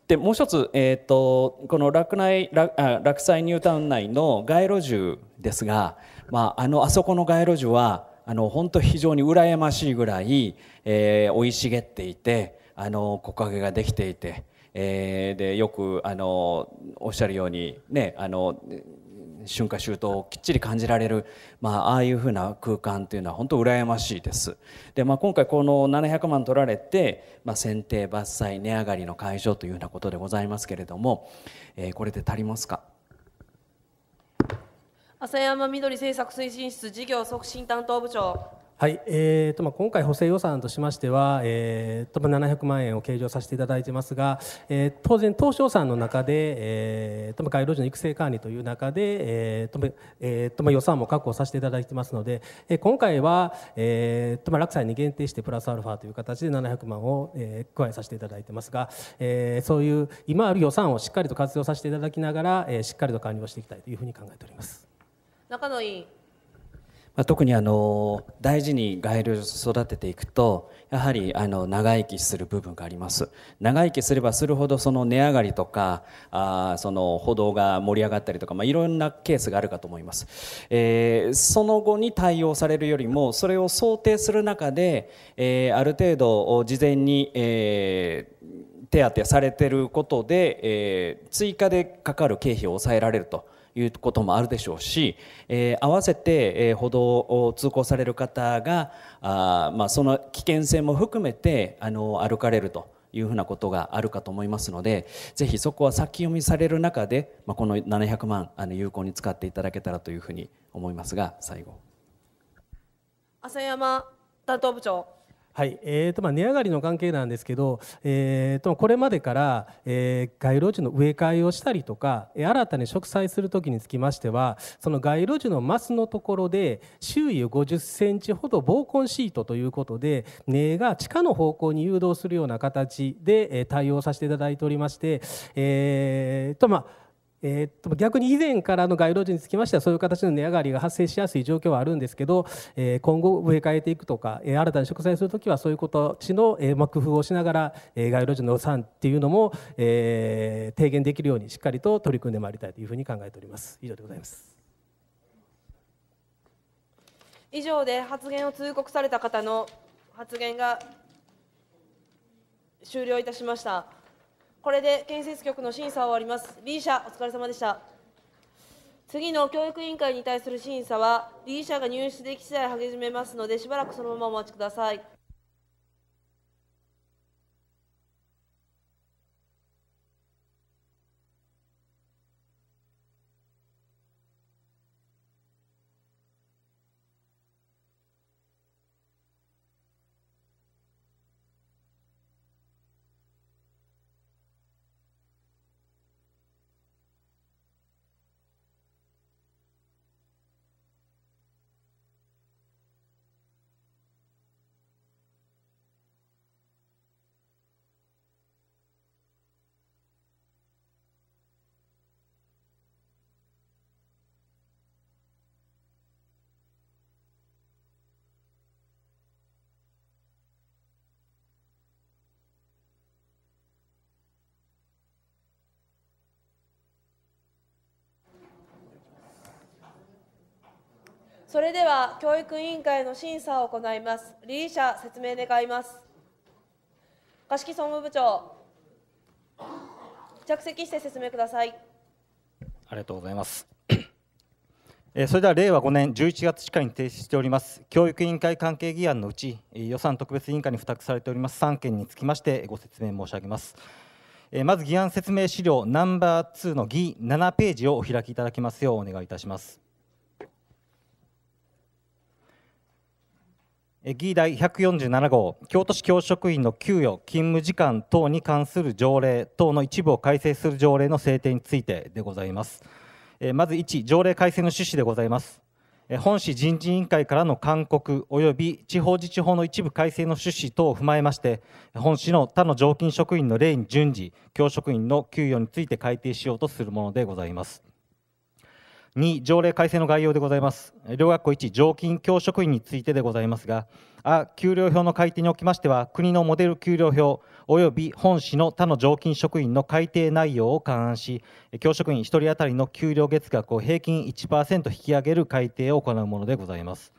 でもう一つ、えーと、この洛内洛西ニュータウン内の街路樹ですが、まあ、あのあそこの街路樹はあの本当非常に羨ましいぐらい、えー、生い茂っていてあの木陰ができていて、えー、でよくあのおっしゃるようにねあの春夏秋冬をきっちり感じられる、まあ、ああいうふうな空間というのは本当羨ましいです。で、まあ、今回この700万取られて、まあ、剪定伐採値上がりの解消というようなことでございますけれども、えー、これで足りますか浅山緑政策推進室事業促進担当部長はいえーとまあ、今回補正予算としましては、えーと700万円を計上させていただいてますが、えー、当然、当初予算の中で、えーとまあ、街路樹の育成管理という中で、えーとえーとまあ、予算も確保させていただいてますので、えー、今回は、えーとまあ、落差に限定してプラスアルファという形で700万を、えー、加えさせていただいてますが、えー、そういう今ある予算をしっかりと活用させていただきながら、えー、しっかりと管理をしていきたいというふうに考えております。仲のいいまあ、特にあの大事にガエルを育てていくとやはりあの長生きする部分があります長生きすればするほどその値上がりとかあその歩道が盛り上がったりとか、まあ、いろんなケースがあるかと思います、えー、その後に対応されるよりもそれを想定する中で、えー、ある程度事前に、えー、手当てされてることで、えー、追加でかかる経費を抑えられると。いうこともあるでしょうし、えー、合わせて、えー、歩道を通行される方があ、まあ、その危険性も含めてあの歩かれると。いうふうなことがあるかと思いますのでぜひそこは先読みされる中で、まあ、この700万あの有効に使っていただけたらというふうに思いますが最後浅山担当部長はいえーとまあ、値上がりの関係なんですけど、えーと、これまでから、えー、街路樹の植え替えをしたりとか新たに植栽する時につきましてはその街路樹のマスのところで周囲を5 0センチほど防根シートということで根が地下の方向に誘導するような形で対応させていただいておりまして、えーとまあ、えー、っと逆に以前からの街路樹につきましてはそういう形の値上がりが発生しやすい状況はあるんですけど、えー、今後植え替えていくとか、えー、新たに植栽するときはそういうことちの、えーまあ、工夫をしながら、えー、街路樹の予算っていうのも、えー、低減できるようにしっかりと取り組んでまいりたいというふうに考えております以上でございます以上で発言を通告された方の発言が終了いたしました。これで建設局の審査を終わります。B 社、お疲れ様でした。次の教育委員会に対する審査は、B 社が入室でき次第始めますので、しばらくそのままお待ちください。それでは教育委員会の審査を行います。理事者説明願います。貸木総務部長、着席して説明ください。ありがとうございます。えそれでは令和5年11月地下に提出しております教育委員会関係議案のうち予算特別委員会に付託されております3件につきましてご説明申し上げます。えまず議案説明資料ナンバー2の議7ページをお開きいただきますようお願いいたします。議題147号京都市教職員の給与勤務時間等に関する条例等の一部を改正する条例の制定についてでございますまず1条例改正の趣旨でございます本市人事委員会からの勧告及び地方自治法の一部改正の趣旨等を踏まえまして本市の他の常勤職員の例に順次、教職員の給与について改定しようとするものでございます2条例改正の概要でございます両学校1常勤教職員についてでございますがあ給料表の改定におきましては国のモデル給料表及び本市の他の常勤職員の改定内容を勘案し教職員1人当たりの給料月額を平均1%引き上げる改定を行うものでございます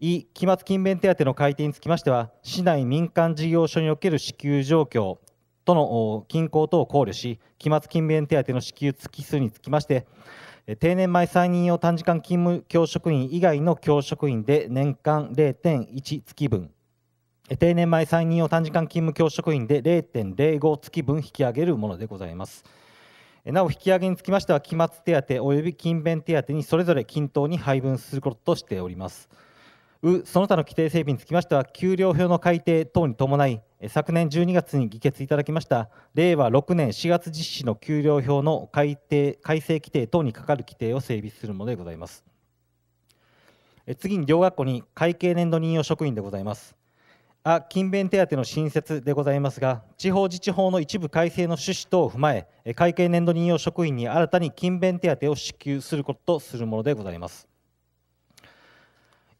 い期末勤勉手当の改定につきましては市内民間事業所における支給状況との均衡等を考慮し期末勤勉手当の支給月数につきまして定年前再任用短時間勤務教職員以外の教職員で年間0.1月分定年前再任用短時間勤務教職員で0.05月分引き上げるものでございますなお引き上げにつきましては期末手当及び勤勉手当にそれぞれ均等に配分することとしておりますうその他の規定整備につきましては給料表の改定等に伴い昨年12月に議決いただきました令和6年4月実施の給料表の改定改正規定等に係る規定を整備するものでございます次に両学校に会計年度任用職員でございますあ勤勉手当の新設でございますが地方自治法の一部改正の趣旨等を踏まえ会計年度任用職員に新たに勤勉手当を支給することとするものでございます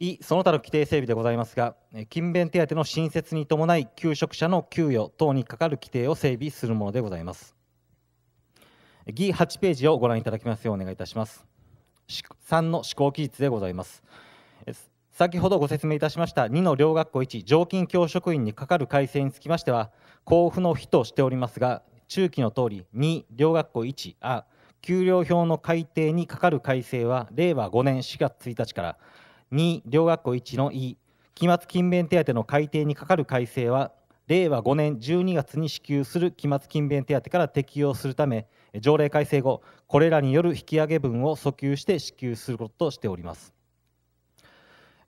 いその他の規定整備でございますが勤勉手当の新設に伴い求職者の給与等に係る規定を整備するものでございます議8ページをご覧いただきますようお願いいたします3の施行期日でございます先ほどご説明いたしました2の両学校1常勤教職員に係る改正につきましては交付の日としておりますが中期の通り2両学校1あ給料表の改定に係る改正は令和5年4月1日から2、両学校1の E、期末勤勉手当の改定にかかる改正は、令和5年12月に支給する期末勤勉手当から適用するため、条例改正後、これらによる引き上げ分を訴求して支給することとしております。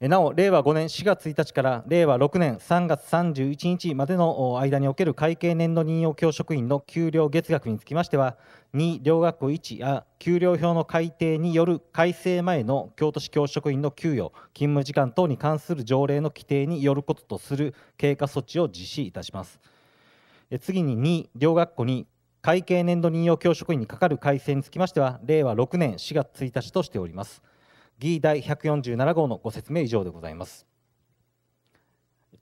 なお、令和5年4月1日から令和6年3月31日までの間における会計年度任用教職員の給料月額につきましては、2、両学校1や給料表の改定による改正前の京都市教職員の給与、勤務時間等に関する条例の規定によることとする経過措置を実施いたします。次に2、両学校に会計年度任用教職員に係る改正につきましては、令和6年4月1日としております。議第147号のご説明以上でございます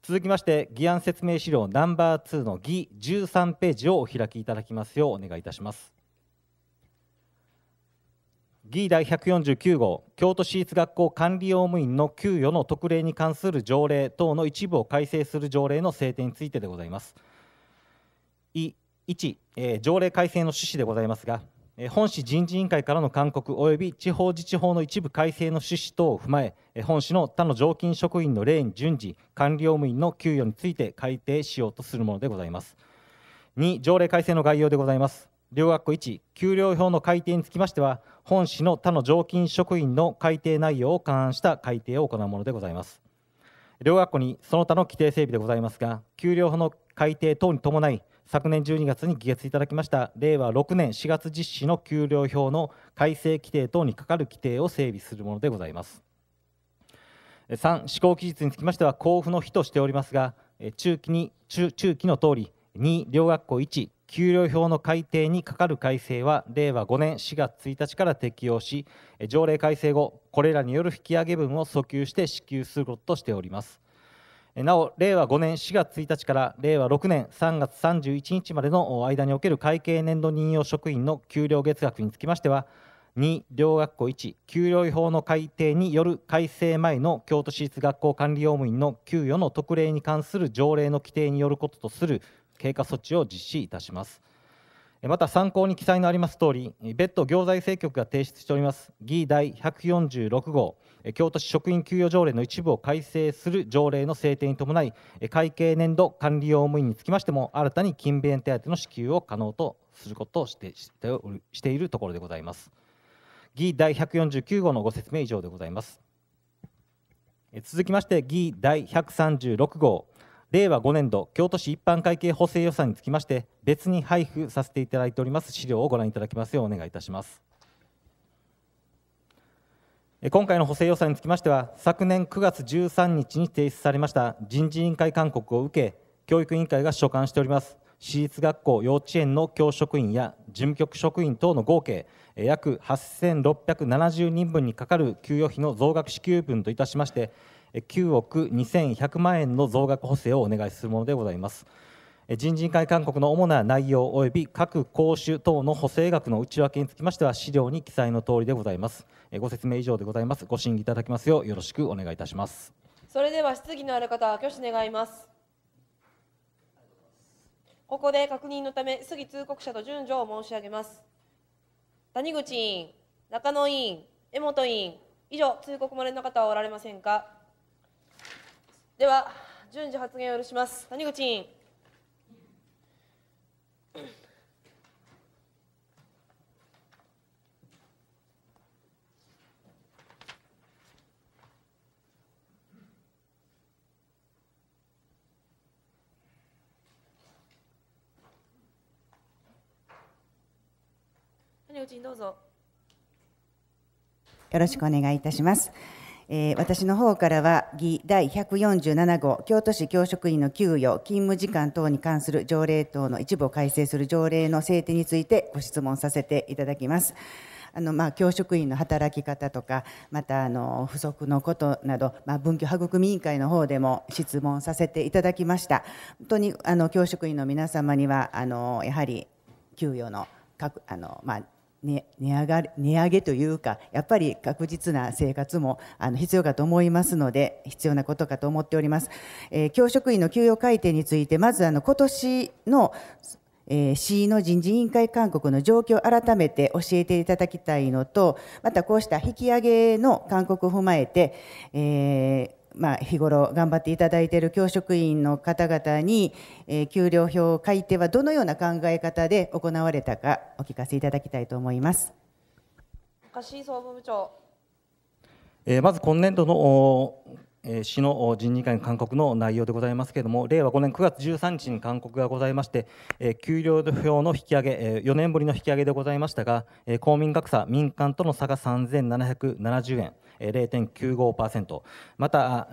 続きまして議案説明資料ナンバー2の議13ページをお開きいただきますようお願いいたします議第149号京都市立学校管理用務員の給与の特例に関する条例等の一部を改正する条例の制定についてでございます1、えー、条例改正の趣旨でございますが本市人事委員会からの勧告及び地方自治法の一部改正の趣旨等を踏まえ本市の他の常勤職員の例に順次管理用務員の給与について改定しようとするものでございます2条例改正の概要でございます両学校1給料表の改定につきましては本市の他の常勤職員の改定内容を勘案した改定を行うものでございます両学校にその他の規定整備でございますが給料表の改定等に伴い昨年12月に議決いただきました令和6年4月実施の給料表の改正規定等に係る規定を整備するものでございます3施行期日につきましては交付の日としておりますが中期に中中期の通り2両学校1給料表の改定に係る改正は令和5年4月1日から適用し条例改正後これらによる引き上げ分を訴求して支給することとしておりますなお、令和5年4月1日から令和6年3月31日までの間における会計年度任用職員の給料月額につきましては、2、両学校1、給料法の改定による改正前の京都市立学校管理用務員の給与の特例に関する条例の規定によることとする経過措置を実施いたします。また参考に記載のありますとおり、別途行財政局が提出しております、議第146号。京都市職員給与条例の一部を改正する条例の制定に伴い会計年度管理用務員につきましても新たに勤勉手当の支給を可能とすることをしてしているところでございます議第149号のご説明以上でございます続きまして議第136号令和5年度京都市一般会計補正予算につきまして別に配布させていただいております資料をご覧いただきますようお願いいたします今回の補正予算につきましては、昨年9月13日に提出されました人事委員会勧告を受け、教育委員会が所管しております、私立学校、幼稚園の教職員や事務局職員等の合計、約8670人分にかかる給与費の増額支給分といたしまして、9億2100万円の増額補正をお願いするものでございます。人事会勧告の主な内容及び各公習等の補正額の内訳につきましては資料に記載の通りでございますご説明以上でございますご審議いただきますようよろしくお願いいたしますそれでは質疑のある方は挙手願いますここで確認のため疑通告者と順序を申し上げます谷口委員中野委員江本委員以上通告漏れの方はおられませんかでは順次発言を許します谷口委員谷内どうぞよろしくお願いいたします。えー、私の方からは、議第147号、京都市教職員の給与、勤務時間等に関する条例等の一部を改正する条例の制定についてご質問させていただきます。あのまあ、教職員の働き方とかまたあの不足のことなど、ま文教育委員会の方でも質問させていただきました本当にあの教職員の皆様にはあのやはり給与の各あの、まあ、値上が値上げというかやっぱり確実な生活もあの必要かと思いますので必要なことかと思っております、えー、教職員の給与改定についてまずあの今年の、えー、市の人事委員会勧告の状況を改めて教えていただきたいのとまたこうした引き上げの勧告を踏まえて、えーまあ、日頃頑張っていただいている教職員の方々に、えー、給料表を書いてはどのような考え方で行われたかお聞かせいただきたいと思います。総務部長、えー、まず今年度の市の人事会の勧告の内容でございますけれども、令和5年9月13日に勧告がございまして、給料表の引き上げ、4年ぶりの引き上げでございましたが、公民格差、民間との差が3770円。0.95%、また、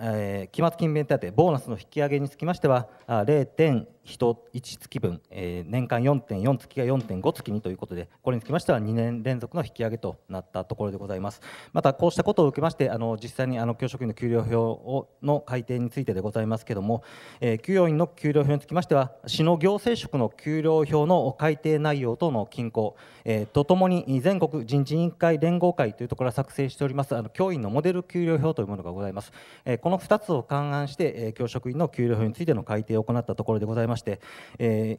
期末勤勉手当、ボーナスの引き上げにつきましては、0.5%、1, 1月分、えー、年間4.4月が4.5月にということで、これにつきましては2年連続の引き上げとなったところでございます。また、こうしたことを受けまして、あの実際にあの教職員の給料表をの改定についてでございますけれども、えー、給与員の給料表につきましては、市の行政職の給料表の改定内容等の均衡、えー、とともに全国人事委員会連合会というところが作成しております、あの教員のモデル給料表というものがございます。えこの2つを勘案して、え教職員の給料表についての改定を行ったところでございます。して、え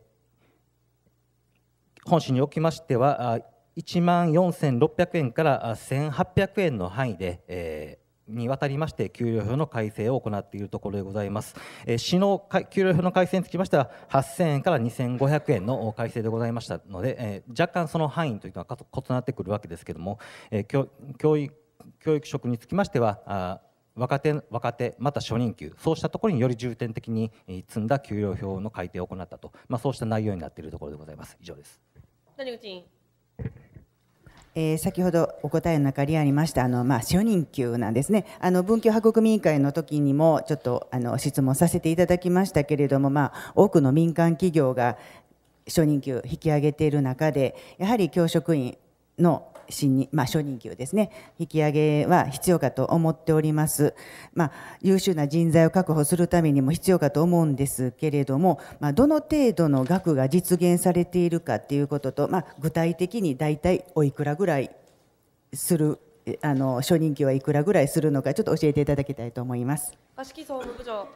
本市におきましては1万4600円から1800円の範囲で、えにわたりまして給料表の改正を行っているところでございます、えー、市の給料表の改正につきましては8000円から2500円の改正でございましたので、えー、若干その範囲というのは異なってくるわけですけれども、えー、教育教育職につきましては若手若手また初任給そうしたところにより重点的に積んだ給料表の改定を行ったと、まあ、そうした内容になっているところでございます以上です谷口えー、先ほどお答えの中にありましたあの、まあ、初任給なんですねあの文教博国民委員会の時にもちょっとあの質問させていただきましたけれども、まあ、多くの民間企業が初任給引き上げている中でやはり教職員の新任、まあ、初任給ですね、引き上げは必要かと思っております。まあ、優秀な人材を確保するためにも必要かと思うんですけれども、まあ、どの程度の額が実現されているかっていうことと、まあ、具体的に大体おいくらぐらいするあの初任給はいくらぐらいするのかちょっと教えていただきたいと思います。貸木総務部長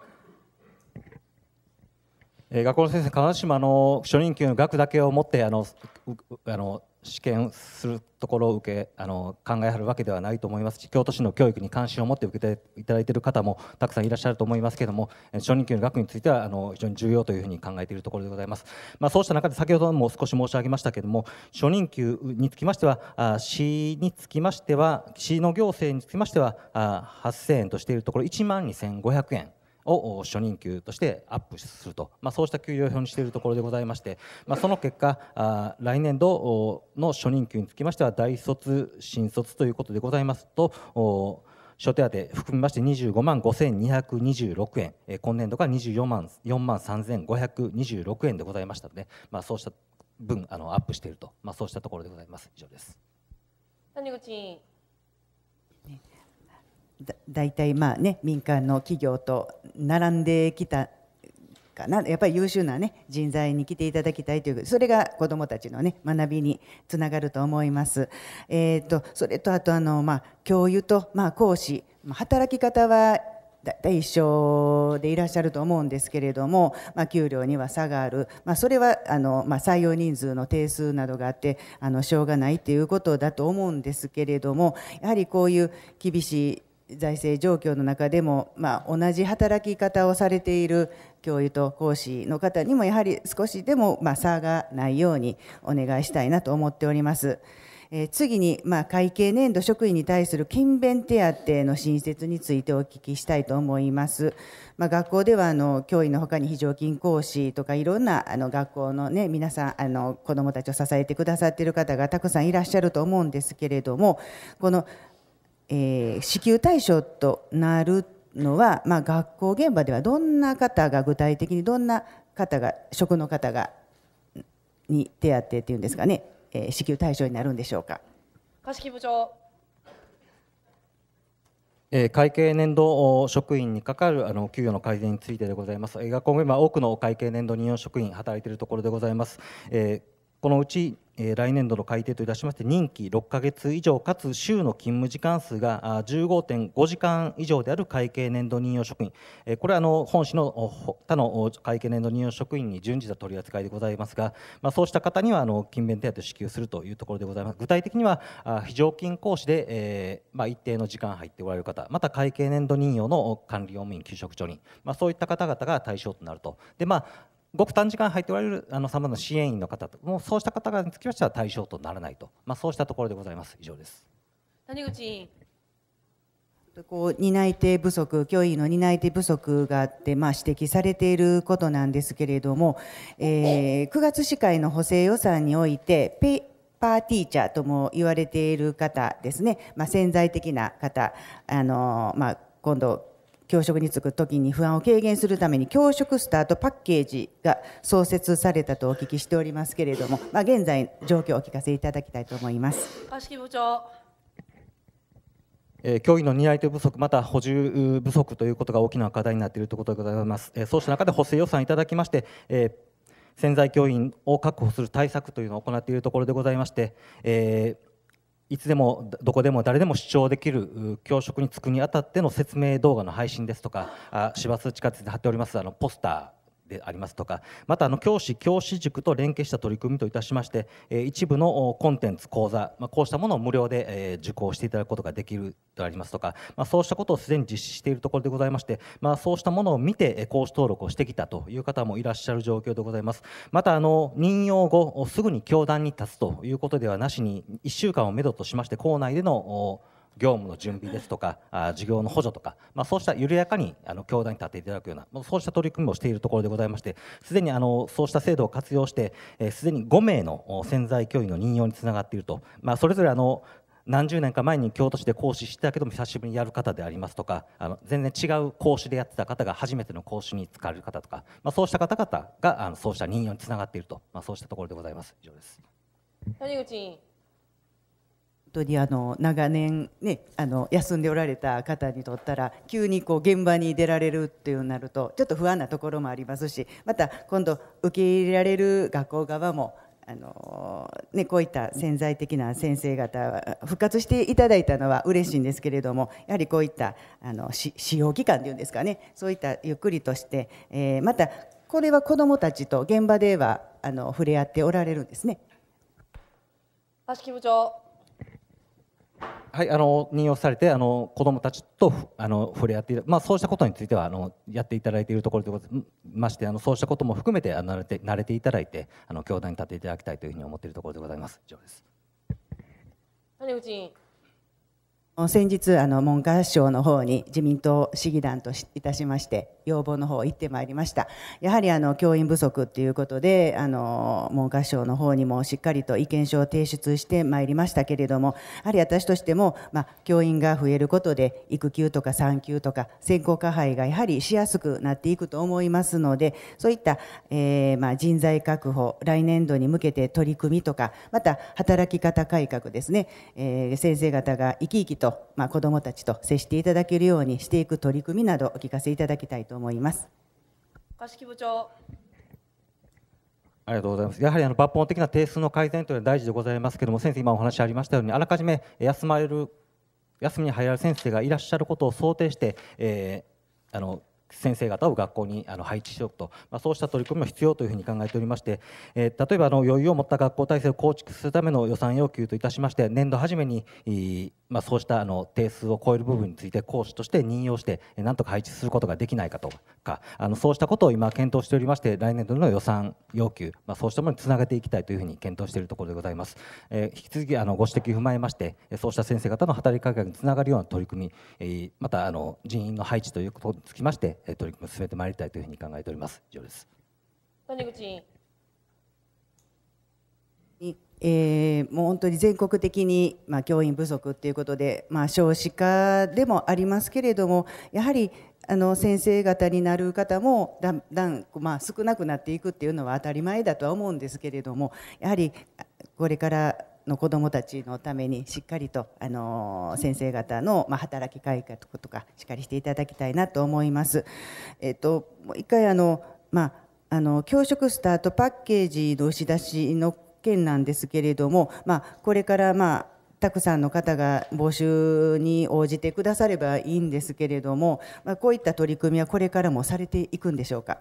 学校の先生、必ずしもあの初任給の額だけを持ってあのあの試験するところを受けあの考えはるわけではないと思いますし京都市の教育に関心を持って受けていただいている方もたくさんいらっしゃると思いますけれども初任給の額についてはあの非常に重要というふうに考えているところでございます、まあ、そうした中で先ほども少し申し上げましたけれども初任給につきましては市につきましては市の行政につきましてはあ8000円としているところ1万2500円を初任給としてアップすると、まあ、そうした給与表にしているところでございまして、まあ、その結果あ来年度の初任給につきましては大卒新卒ということでございますと初手当含みまして25万5226円、え今年度が24万 ,4 万3526円でございましたので、まあ、そうした分あのアップしていると、まあ、そうしたところでございます。以上です谷口大体まあね民間の企業と並んできたかなやっぱり優秀な、ね、人材に来ていただきたいというそれが子どもたちの、ね、学びにつながると思います。えーと、とそれとあとあの、まあ、教諭と、まあ、講師働き方は大体一緒でいらっしゃると思うんですけれども、まあ、給料には差がある、まあ、それはあの、まあ、採用人数の定数などがあってあのしょうがないということだと思うんですけれどもやはりこういう厳しい財政状況の中でも、まあ、同じ働き方をされている教諭と講師の方にもやはり少しでも、まあ、差がないようにお願いしたいなと思っております。えー、次に、まあ、会計年度職員に対する勤勉手当の新設についてお聞きしたいと思います。まあ、学校ではあの教員のほかに非常勤講師とかいろんなあの学校の、ね、皆さんあの子どもたちを支えてくださっている方がたくさんいらっしゃると思うんですけれどもこのえー、支給対象となるのは、まあ、学校現場ではどんな方が具体的にどんな方が職の方がに手当っていうんですかね、えー、支給対象になるんでしょうか。柏木部長会計年度職員にかかるあの給与の改善についてでございます。学校も今多くの会計年度任用職員働いているところでございます。えーこのうち来年度の改定といたしまして任期6か月以上かつ週の勤務時間数が15.5時間以上である会計年度任用職員、これはあの本市の他の会計年度任用職員に準じた取り扱いでございますが、まあ、そうした方にはあの勤勉手当を支給するというところでございます具体的には非常勤講師で、えーまあ、一定の時間入っておられる方また会計年度任用の管理用務員給食長人、まあ、そういった方々が対象となるとで、まあごく短時間入っておられるあの様々な支援員の方もうそうした方々につきましては対象とならないと、まあ、そうしたところでございます以上です谷口委員こう担い手不足、教員の担い手不足があって、まあ、指摘されていることなんですけれども、えー、9月司会の補正予算において、ペパーティーチャーとも言われている方ですね、まあ、潜在的な方、あのまあ、今度、教職に就く時に不安を軽減するために教職スタートパッケージが創設されたとお聞きしておりますけれども、まあ、現在状況をお聞かせいただきたいと思います。橋木部長教員の担い手不足、また補充不足ということが大きな課題になっているということでございます。そうした中で補正予算いただきまして、潜在教員を確保する対策というのを行っているところでございまして、えーいつでもどこでも誰でも視聴できる教職に就くにあたっての説明動画の配信ですとか市バス地下鉄で貼っておりますあのポスターでありますとかまたあの教師教師塾と連携した取り組みといたしまして一部のコンテンツ講座、まあ、こうしたものを無料で受講していただくことができるとありますとか、まあ、そうしたことをすでに実施しているところでございまして、まあ、そうしたものを見て講師登録をしてきたという方もいらっしゃる状況でございますまたあの任用後すぐに教壇に立つということではなしに1週間をめどとしまして校内での業務の準備ですとか事業の補助とか、まあ、そうした緩やかにあの教団に立っていただくような、そうした取り組みをしているところでございましてすでにあのそうした制度を活用してすで、に5名の潜在教員の任用につながっていると、まあ、それぞれあの何十年か前に京都市で講師してたけども久しぶりにやる方でありますとかあの全然違う講師でやってた方が初めての講師に使われる方とか、まあ、そうした方々があのそうした任用につながっていると、まあ、そうしたところでございます以上です谷口委員本当にあの長年、ね、あの休んでおられた方にとったら急にこう現場に出られるっていうなるとちょっと不安なところもありますしまた今度受け入れられる学校側もあのね、こういった潜在的な先生方復活していただいたのは嬉しいんですけれどもやはりこういったあの使用期間というんですかねそういったゆっくりとして、えまたこれは子どもたちと現場ではあの触れ合っておられるんですね。足木部長はい、あの任用されてあの子どもたちとあの触れ合っている、まあ、そうしたことについてはあのやっていただいているところでございましてあのそうしたことも含めてあの慣れて慣れていただいてあの教壇に立っていただきたいというふうに思っているところでございます。以上です谷口先日あの文科省の方に自民党市議団といたしまして要望の方行ってまいりましたやはりあの教員不足ということであの文科省の方にもしっかりと意見書を提出してまいりましたけれどもやはり私としても、まあ、教員が増えることで育休とか産休とか選考加配がやはりしやすくなっていくと思いますのでそういった、えー、まあ、人材確保来年度に向けて取り組みとかまた働き方改革ですね、えー、先生方が生き生きと、まあ、子どもたちと接していただけるようにしていく取り組みなどお聞かせいただきたいと思います柏部長ありがとうございますやはりあの抜本的な定数の改善というのは大事でございますけれども先生今お話ありましたようにあらかじめ休まれる休みに入られる先生がいらっしゃることを想定して、えー、あの先生方を学校にあの配置しようと、まあ、そうした取り組みも必要というふうに考えておりまして、えー、例えばあの余裕を持った学校体制を構築するための予算要求といたしまして年度初めに、まあ、そうしたあの定数を超える部分について講師として任用してなんとか配置することができないかとかあのそうしたことを今検討しておりまして来年度の予算要求、まあ、そうしたものにつなげていきたいというふうに検討しているところでございます、えー、引き続きあのご指摘を踏まえましてそうした先生方の働きかけにつながるような取り組み、えー、またあの人員の配置ということにつきまして取り組みを進めてまいりたいというふうに考えております。以上です。谷口委員。えー、もう本当に全国的に、まあ、教員不足ということで、まあ、少子化でもありますけれどもやはりあの先生方になる方もだんだん、まあ、少なくなっていくっていうのは当たり前だとは思うんですけれどもやはりこれからの子どもたちのためにしっかりとあの先生方の、ま働き改革とかしっかりしていただきたいなと思います。えっと、もう一回あの、まあ、あの教職スタートパッケージの押し出しの件なんですけれども、まあ、これから、まあ、たくさんの方が募集に応じてくださればいいんですけれども、まあ、こういった取り組みはこれからもされていくんでしょうか。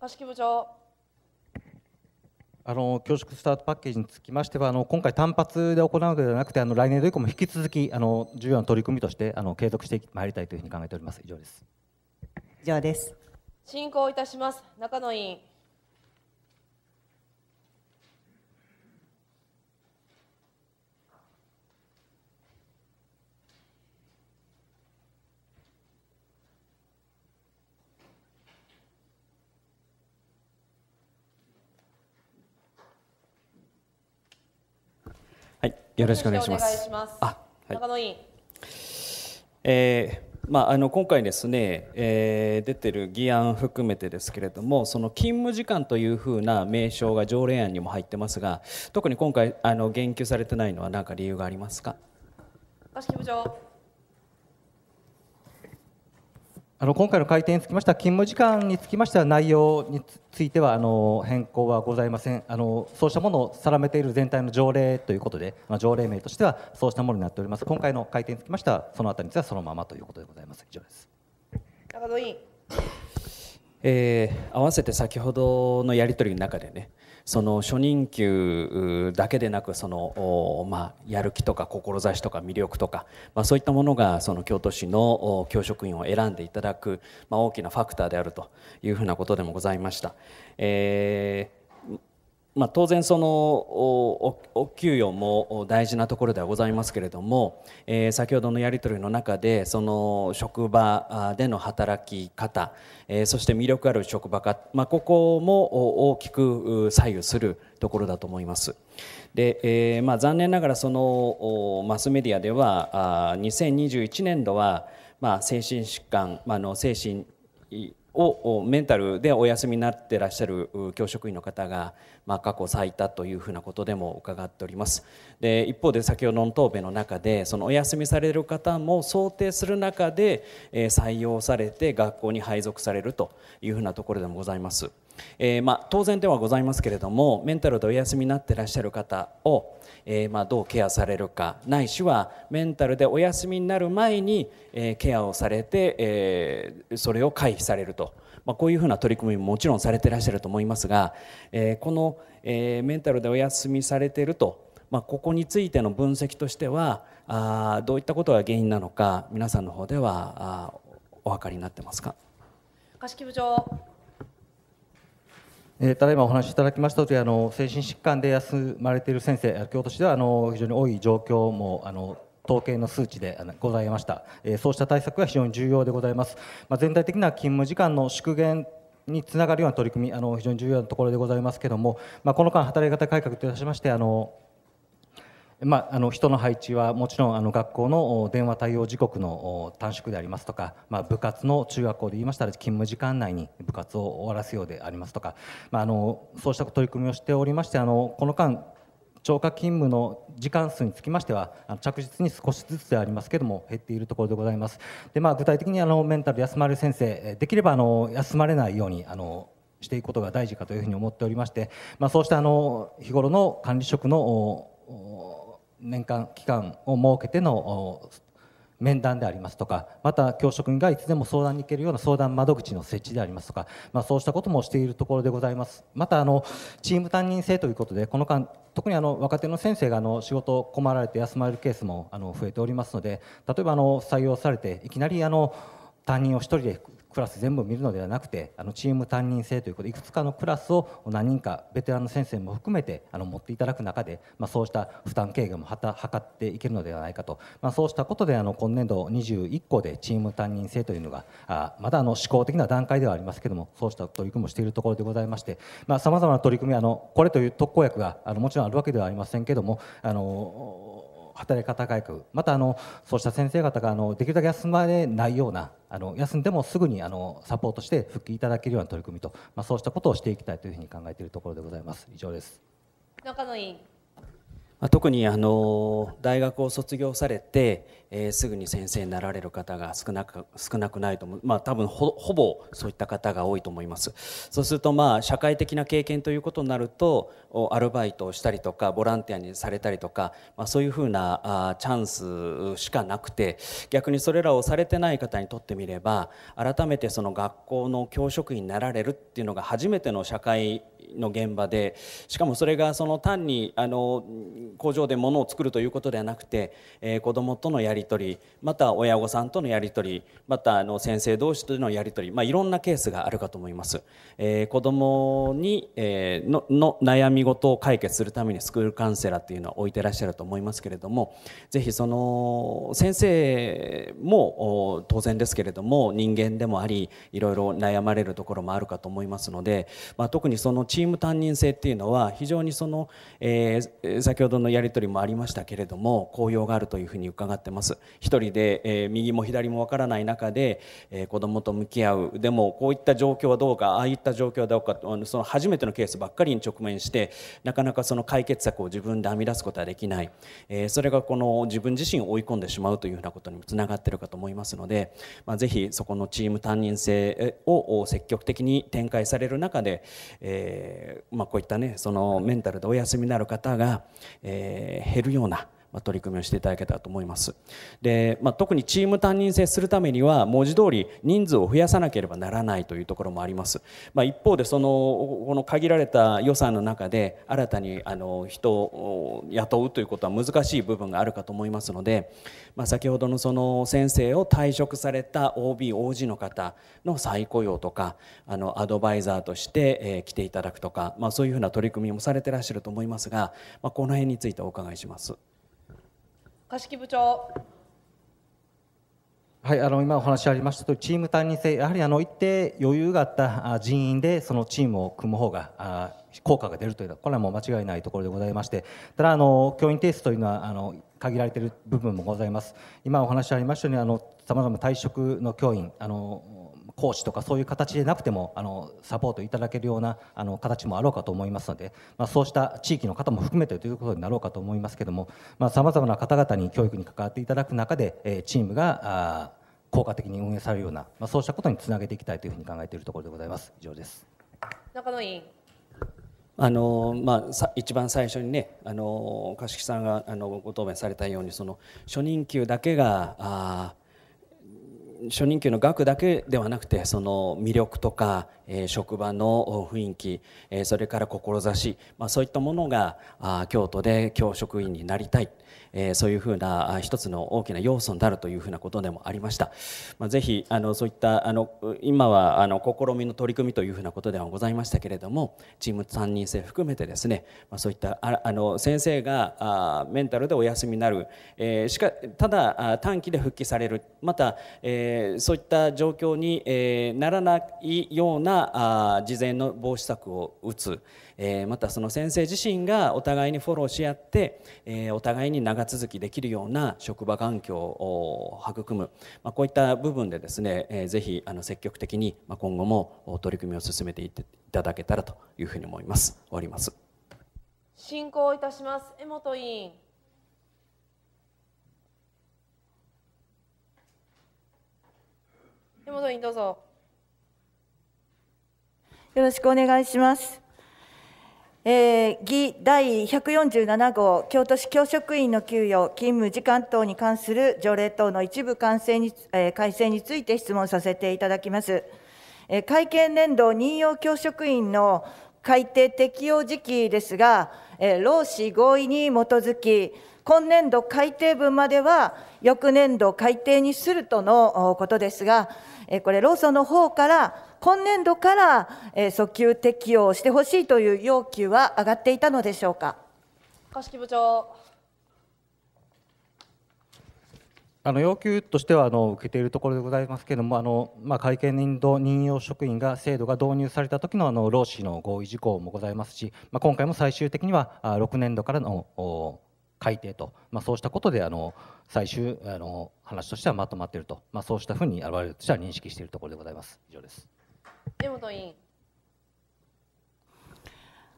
部長あの恐縮スタートパッケージにつきましてはあの今回単発で行うのではなくてあの来年度以降も引き続きあの重要な取り組みとしてあの継続してまいりたいというふうに考えております以上です以上です進行いたします中野委員よろしくお願いします。ますあ、はい、えー、まあ、あの今回ですね、えー、出てる議案含めてですけれどもその勤務時間というふうな名称が条例案にも入ってますが特に今回あの言及されてないのは何か理由がありますか。橋長。あの今回の改定につきましては勤務時間につきましては内容についてはあの変更はございませんあのそうしたものを定めている全体の条例ということで、まあ、条例名としてはそうしたものになっております今回の改定につきましてはそのあたりについてはそのままということでございます以上です中野委員えー、合わせて先ほどのやり取りの中でね、その初任給だけでなくその、まあ、やる気とか志とか魅力とか、まあ、そういったものがその京都市の教職員を選んでいただく、まあ、大きなファクターであるというふうなことでもございました。えーまあ、当然そのお給与も大事なところではございますけれども、えー、先ほどのやり取りの中でその職場での働き方、えー、そして魅力ある職場か、まあ、ここも大きく左右するところだと思います。で、えーまあ、残念ながらそのマスメディアでは2021年度は、まあ、精神疾患、まあ、の精神をメンタルでお休みになってらっしゃる教職員の方が、まあ、過去最多というふうなことでも伺っておりますで一方で先ほどの答弁の中でそのお休みされる方も想定する中で採用されて学校に配属されるというふうなところでもございます。えー、まあ、当然ではございますけれどもメンタルでお休みになってらっしゃる方を、えー、まあ、どうケアされるかないしはメンタルでお休みになる前に、えー、ケアをされて、えそれを回避されると、まあ、こういうふうな取り組みももちろんされてらっしゃると思いますが、えこの、えメンタルでお休みされてると、まここについての分析としてはあどういったことが原因なのか皆さんの方ではあお分かりになってますか貸木部長えー、ただいまお話しいただきましたとおりあの精神疾患で休まれている先生京都市ではあの非常に多い状況もあの統計の数値でございました、えー、そうした対策が非常に重要でございます、まあ、全体的な勤務時間の縮減につながるような取り組みあの非常に重要なところでございますけれども、まあ、この間働き方改革といたしましてあのまあ、あの人の配置はもちろんあの学校の電話対応時刻の短縮でありますとか、まあ、部活の中学校で言いましたら勤務時間内に部活を終わらすようでありますとか、まあ、あのそうした取り組みをしておりましてあのこの間超過勤務の時間数につきましては着実に少しずつでありますけれども減っているところでございますで、まあ、具体的にあのメンタル休まれる先生できればあの休まれないようにあのしていくことが大事かというふうに思っておりまして、まあ、そうしたあの日頃の管理職の年間期間を設けての面談でありますとかまた教職員がいつでも相談に行けるような相談窓口の設置でありますとか、まあ、そうしたこともしているところでございますまたあのチーム担任制ということでこの間特にあの若手の先生があの仕事を困られて休まれるケースもあの増えておりますので例えばあの採用されていきなりあの担任を1人でクラス全部見るのではなくてあのチーム担任制ということでいくつかのクラスを何人かベテランの先生も含めてあの持っていただく中で、まあ、そうした負担軽減もはた図っていけるのではないかと、まあ、そうしたことであの今年度21校でチーム担任制というのがあまだあの試行的な段階ではありますけどもそうした取り組みをしているところでございましてさまざ、まな取り組みあのこれという特効薬があのもちろんあるわけではありませんけどもあの働き方改革またあのそうした先生方があのできるだけ休まれないようなあの休んでもすぐにあのサポートして復帰いただけるような取り組みと、まあ、そうしたことをしていきたいというふうに考えているところでございます以上です中野委員特にあの大学を卒業されてえー、すぐに先生になられる方が少なく少なくないと思う、まあ、多分ほぼそういった方が多いと思いますそうするとまあ社会的な経験ということになるとアルバイトをしたりとかボランティアにされたりとか、まあ、そういうふうなあチャンスしかなくて逆にそれらをされてない方にとってみれば改めてその学校の教職員になられるっていうのが初めての社会の現場でしかもそれがその単にあの工場で物を作るということではなくて、えー、子どもとのやり取りまた親御さんとのやり取りまたあの先生同士とのやり取り、まあ、いろんなケースがあるかと思います、えー、子どもに、えー、のの悩み事を解決するためにスクールカウンセラーっていうのは置いてらっしゃると思いますけれどもぜひその先生も当然ですけれども人間でもありいろいろ悩まれるところもあるかと思いますので、まあ、特にそのチーム担任制っていうのは非常にその、えー、先ほどのやり取りもありましたけれども効用があるというふうに伺ってます。。一人で、えー、右も左もわからない中で、えー、子供と向き合う。でもこういった状況はどうか、ああいった状況はどうか、その初めてのケースばっかりに直面して、なかなかその解決策を自分で編み出すことはできない。えー、それがこの自分自身を追い込んでしまうというふうなことにもつながっているかと思いますので、まあ、ぜひそこのチーム担任制を積極的に展開される中で、えーまあ、こういったねそのメンタルでお休みになる方が、えー、減るようなま取り組みをしていただけたらと思いますで、まあ、特にチーム担任制するためには文字通り人数を増やさなければならないというところもあります、まあ、一方でそのこの限られた予算の中で新たにあの人を雇うということは難しい部分があるかと思いますので、まあ、先ほどのその先生を退職された OBOG の方の再雇用とかあのアドバイザーとして、え来ていただくとか、まそういうふうな取り組みもされてらっしゃると思いますが、まこの辺についてお伺いします。樫木部長。はい、あの今お話ありましたとチーム担任制、やはりあの一定余裕があった人員でそのチームを組む方が効果が出るというのはこれはもう間違いないところでございましてただあの教員定数というのはあの限られている部分もございます今お話ありましたようにあのさまざま退職の教員あの講師とかそういう形でなくてもあのサポートいただけるようなあの形もあろうかと思いますので、まあ、そうした地域の方も含めてということになろうかと思いますけどもさまざ、まな方々に教育に関わっていただく中で、えー、チームがあ効果的に運営されるような、まあ、そうしたことにつなげていきたいというふうに考えているところでございます。以上です中野委員あのまあ、一番最初にねあの柏木さんがあのご答弁されたようにその初任給だけがあ初任給の額だけではなくてその魅力とか、えー、職場の雰囲気、えー、それから志、まあ、そういったものがあ京都で教職員になりたい、えー、そういうふうな一つの大きな要素になるというふうなことでもありました、まあ、ぜひあのそういったあの今はあの試みの取り組みというふうなことではございましたけれどもチーム3人制含めてですね、まあ、そういったああの先生があメンタルでお休みになる、えー、しかただ短期で復帰されるまた、えー、そういった状況に、えー、ならないようなあ事前の防止策を打つ、えー、またその先生自身がお互いにフォローし合って、えー、お互いに流続きできるような職場環境を育む、まあ、こういった部分でですね、えー、ぜひあの積極的に今後も取り組みを進めていただけたらというふうに思います。終わります。進行いたします。江本委員。江本委員どうぞ。よろしくお願いします。えー、議第147号、京都市教職員の給与、勤務時間等に関する条例等の一部完成に、えー、改正について質問させていただきます。えー、会見年度任用教職員の改定適用時期ですが、えー、労使合意に基づき、今年度改定分までは翌年度改定にするとのことですが、これ、労組の方から今年度から訴求適用してほしいという要求は上がっていたのでしょうか。樫木部長あの要求としてはあの受けているところでございますけれども、あのまあ、会計年度任用職員が制度が導入された時のあの労使の合意事項もございますし、まあ、今回も最終的には6年度からの改定と、まあ、そうしたことであの最終あの話としてはまとまっていると、まあ、そうしたふうに我々としては認識しているところでございます。以上です根本委員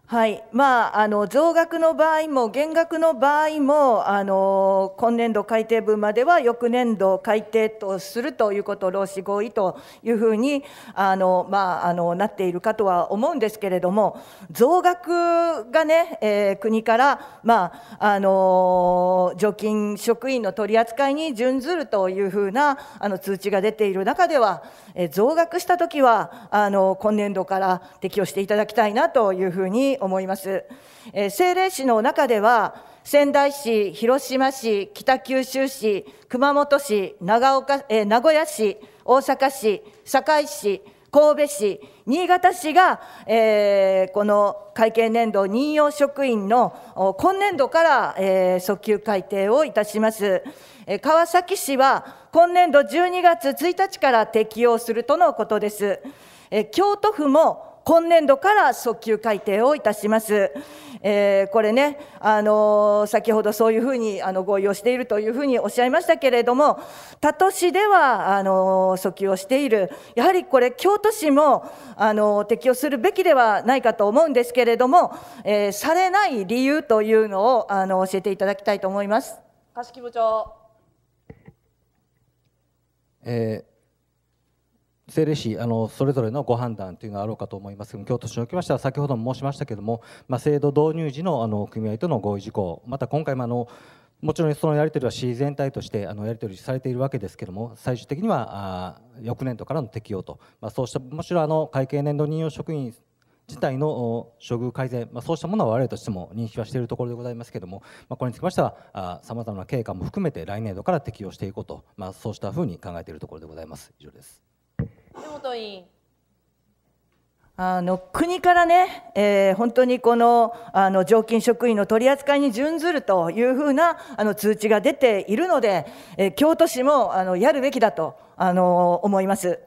はい、まあ、あの増額の場合も減額の場合もあの今年度改定分までは翌年度改定とするということ労使合意というふうにあの、まあ、あのなっているかとは思うんですけれども増額がね、えー、国から、まあ、あの除菌職員の取り扱いに準ずるというふうなあの通知が出ている中では、えー、増額したときはあの今年度から適用していただきたいなというふうに思います。えー、政令市の中では、仙台市、広島市、北九州市、熊本市、長岡えー、名古屋市、大阪市、堺市、神戸市、新潟市が、えー、この会計年度任用職員の今年度から、えー、訴求改定をいたします。え川崎市は今年度12月1日から適用するとのことです。え京都府も今年度から速給改定をいたします。えー、これね、あのー、先ほどそういうふうにあの合意をしているというふうにおっしゃいましたけれども、他都市ではあのー、訴求をしている、やはりこれ、京都市もあのー、適用するべきではないかと思うんですけれども、えー、されない理由というのをあの教えていただきたいと思います。樫木部長、えー政令市あのそれぞれのご判断というのがあろうかと思います京都市におきましては先ほども申しましたけれども、まあ、制度導入時のあの組合との合意事項また今回もあのもちろんそのやり取りは市全体としてあのやり取りされているわけですけれども最終的にはあ翌年度からの適用と、まあ、そうしたむしろあの会計年度任用職員自体の処遇改善、まあ、そうしたものは我々としても認識はしているところでございますけれども、まあ、これにつきましてはさまざまな経過も含めて来年度から適用していこうと、まあ、そうしたふうに考えているところでございます。以上です本委員あの国からね、えー、本当にこのあの常勤職員の取り扱いに準ずるというふうなあの通知が出ているので、えー、京都市もあのやるべきだとあの思います。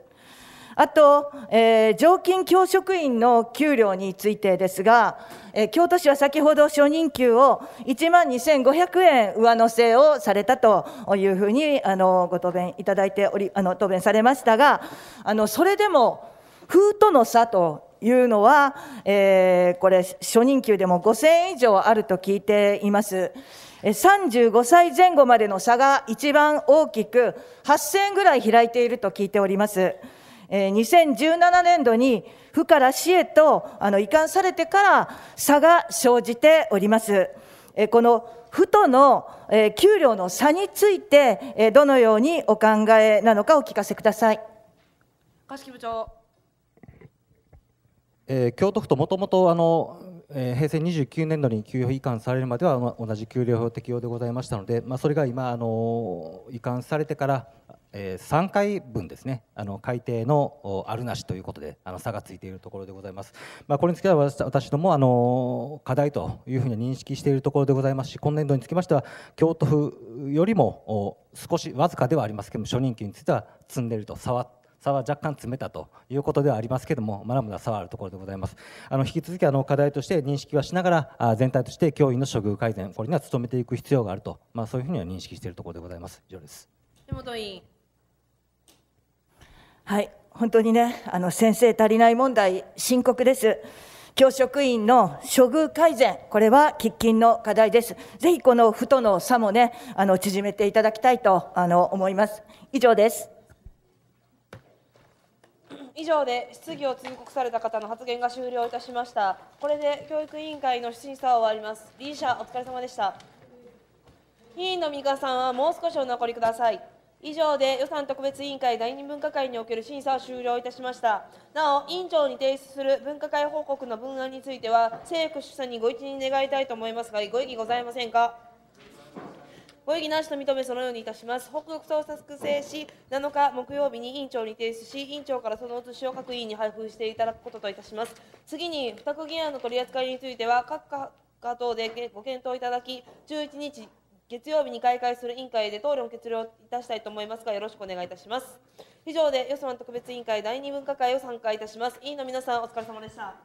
あと、えー、常勤教職員の給料についてですが、えー、京都市は先ほど初任給を1万2500円上乗せをされたというふうにあのご答弁いただいており、あの答弁されましたが、あのそれでも、風との差というのは、えー、これ、初任給でも5000円以上あると聞いています。35歳前後までの差が一番大きく、8000円ぐらい開いていると聞いております。え2017年度に府から市へとあの移管されてから差が生じております。えこの府との、え給料の差について、えどのようにお考えなのかお聞かせください。柏部長、え京都府ともともとあのえ平成29年度に給与移管されるまでは同じ給料法適用でございましたので、まあ、それが今あの移管されてからえ3回分ですねあの改定のあるなしということであの差がついているところでございます、まあ、これについては私どもあの課題というふうに認識しているところでございますし今年度につきましては京都府よりも少しわずかではありますけども初任給については積んでいると差は差は若干詰めたということではありますけれども、まだまだ差はあるところでございます。あの引き続きあの課題として認識はしながら、全体として教員の処遇改善、これには努めていく必要があると、まあ、そういうふうには認識しているところでございます。以上です。手本委員はい、本当にね、あの先生足りない問題、深刻です。教職員の処遇改善、これは喫緊の課題です。ぜひこの負との差もね、あの縮めていただきたいとあの思います。以上です。以上で質疑を通告された方の発言が終了いたしました。これで教育委員会の審査を終わります。理事者お疲れ様でした。委員の三皆さんはもう少しお残りください。以上で予算特別委員会第二分科会における審査を終了いたしましたなお委員長に提出する分科会報告の文案については政府主査にご一任願いたいと思いますがご異議ございませんかご異議なしと認めそのようにいたします北告捜査作成し7日木曜日に委員長に提出し委員長からその写しを各委員に配布していただくことといたします次に付託議案の取り扱いについては各課等でご検討いただき11日月曜日に開会する委員会で討論決了いたしたいと思いますがよろしくお願いいたします以上で予算特別委員会第2分科会を参加いたします委員の皆さんお疲れ様でした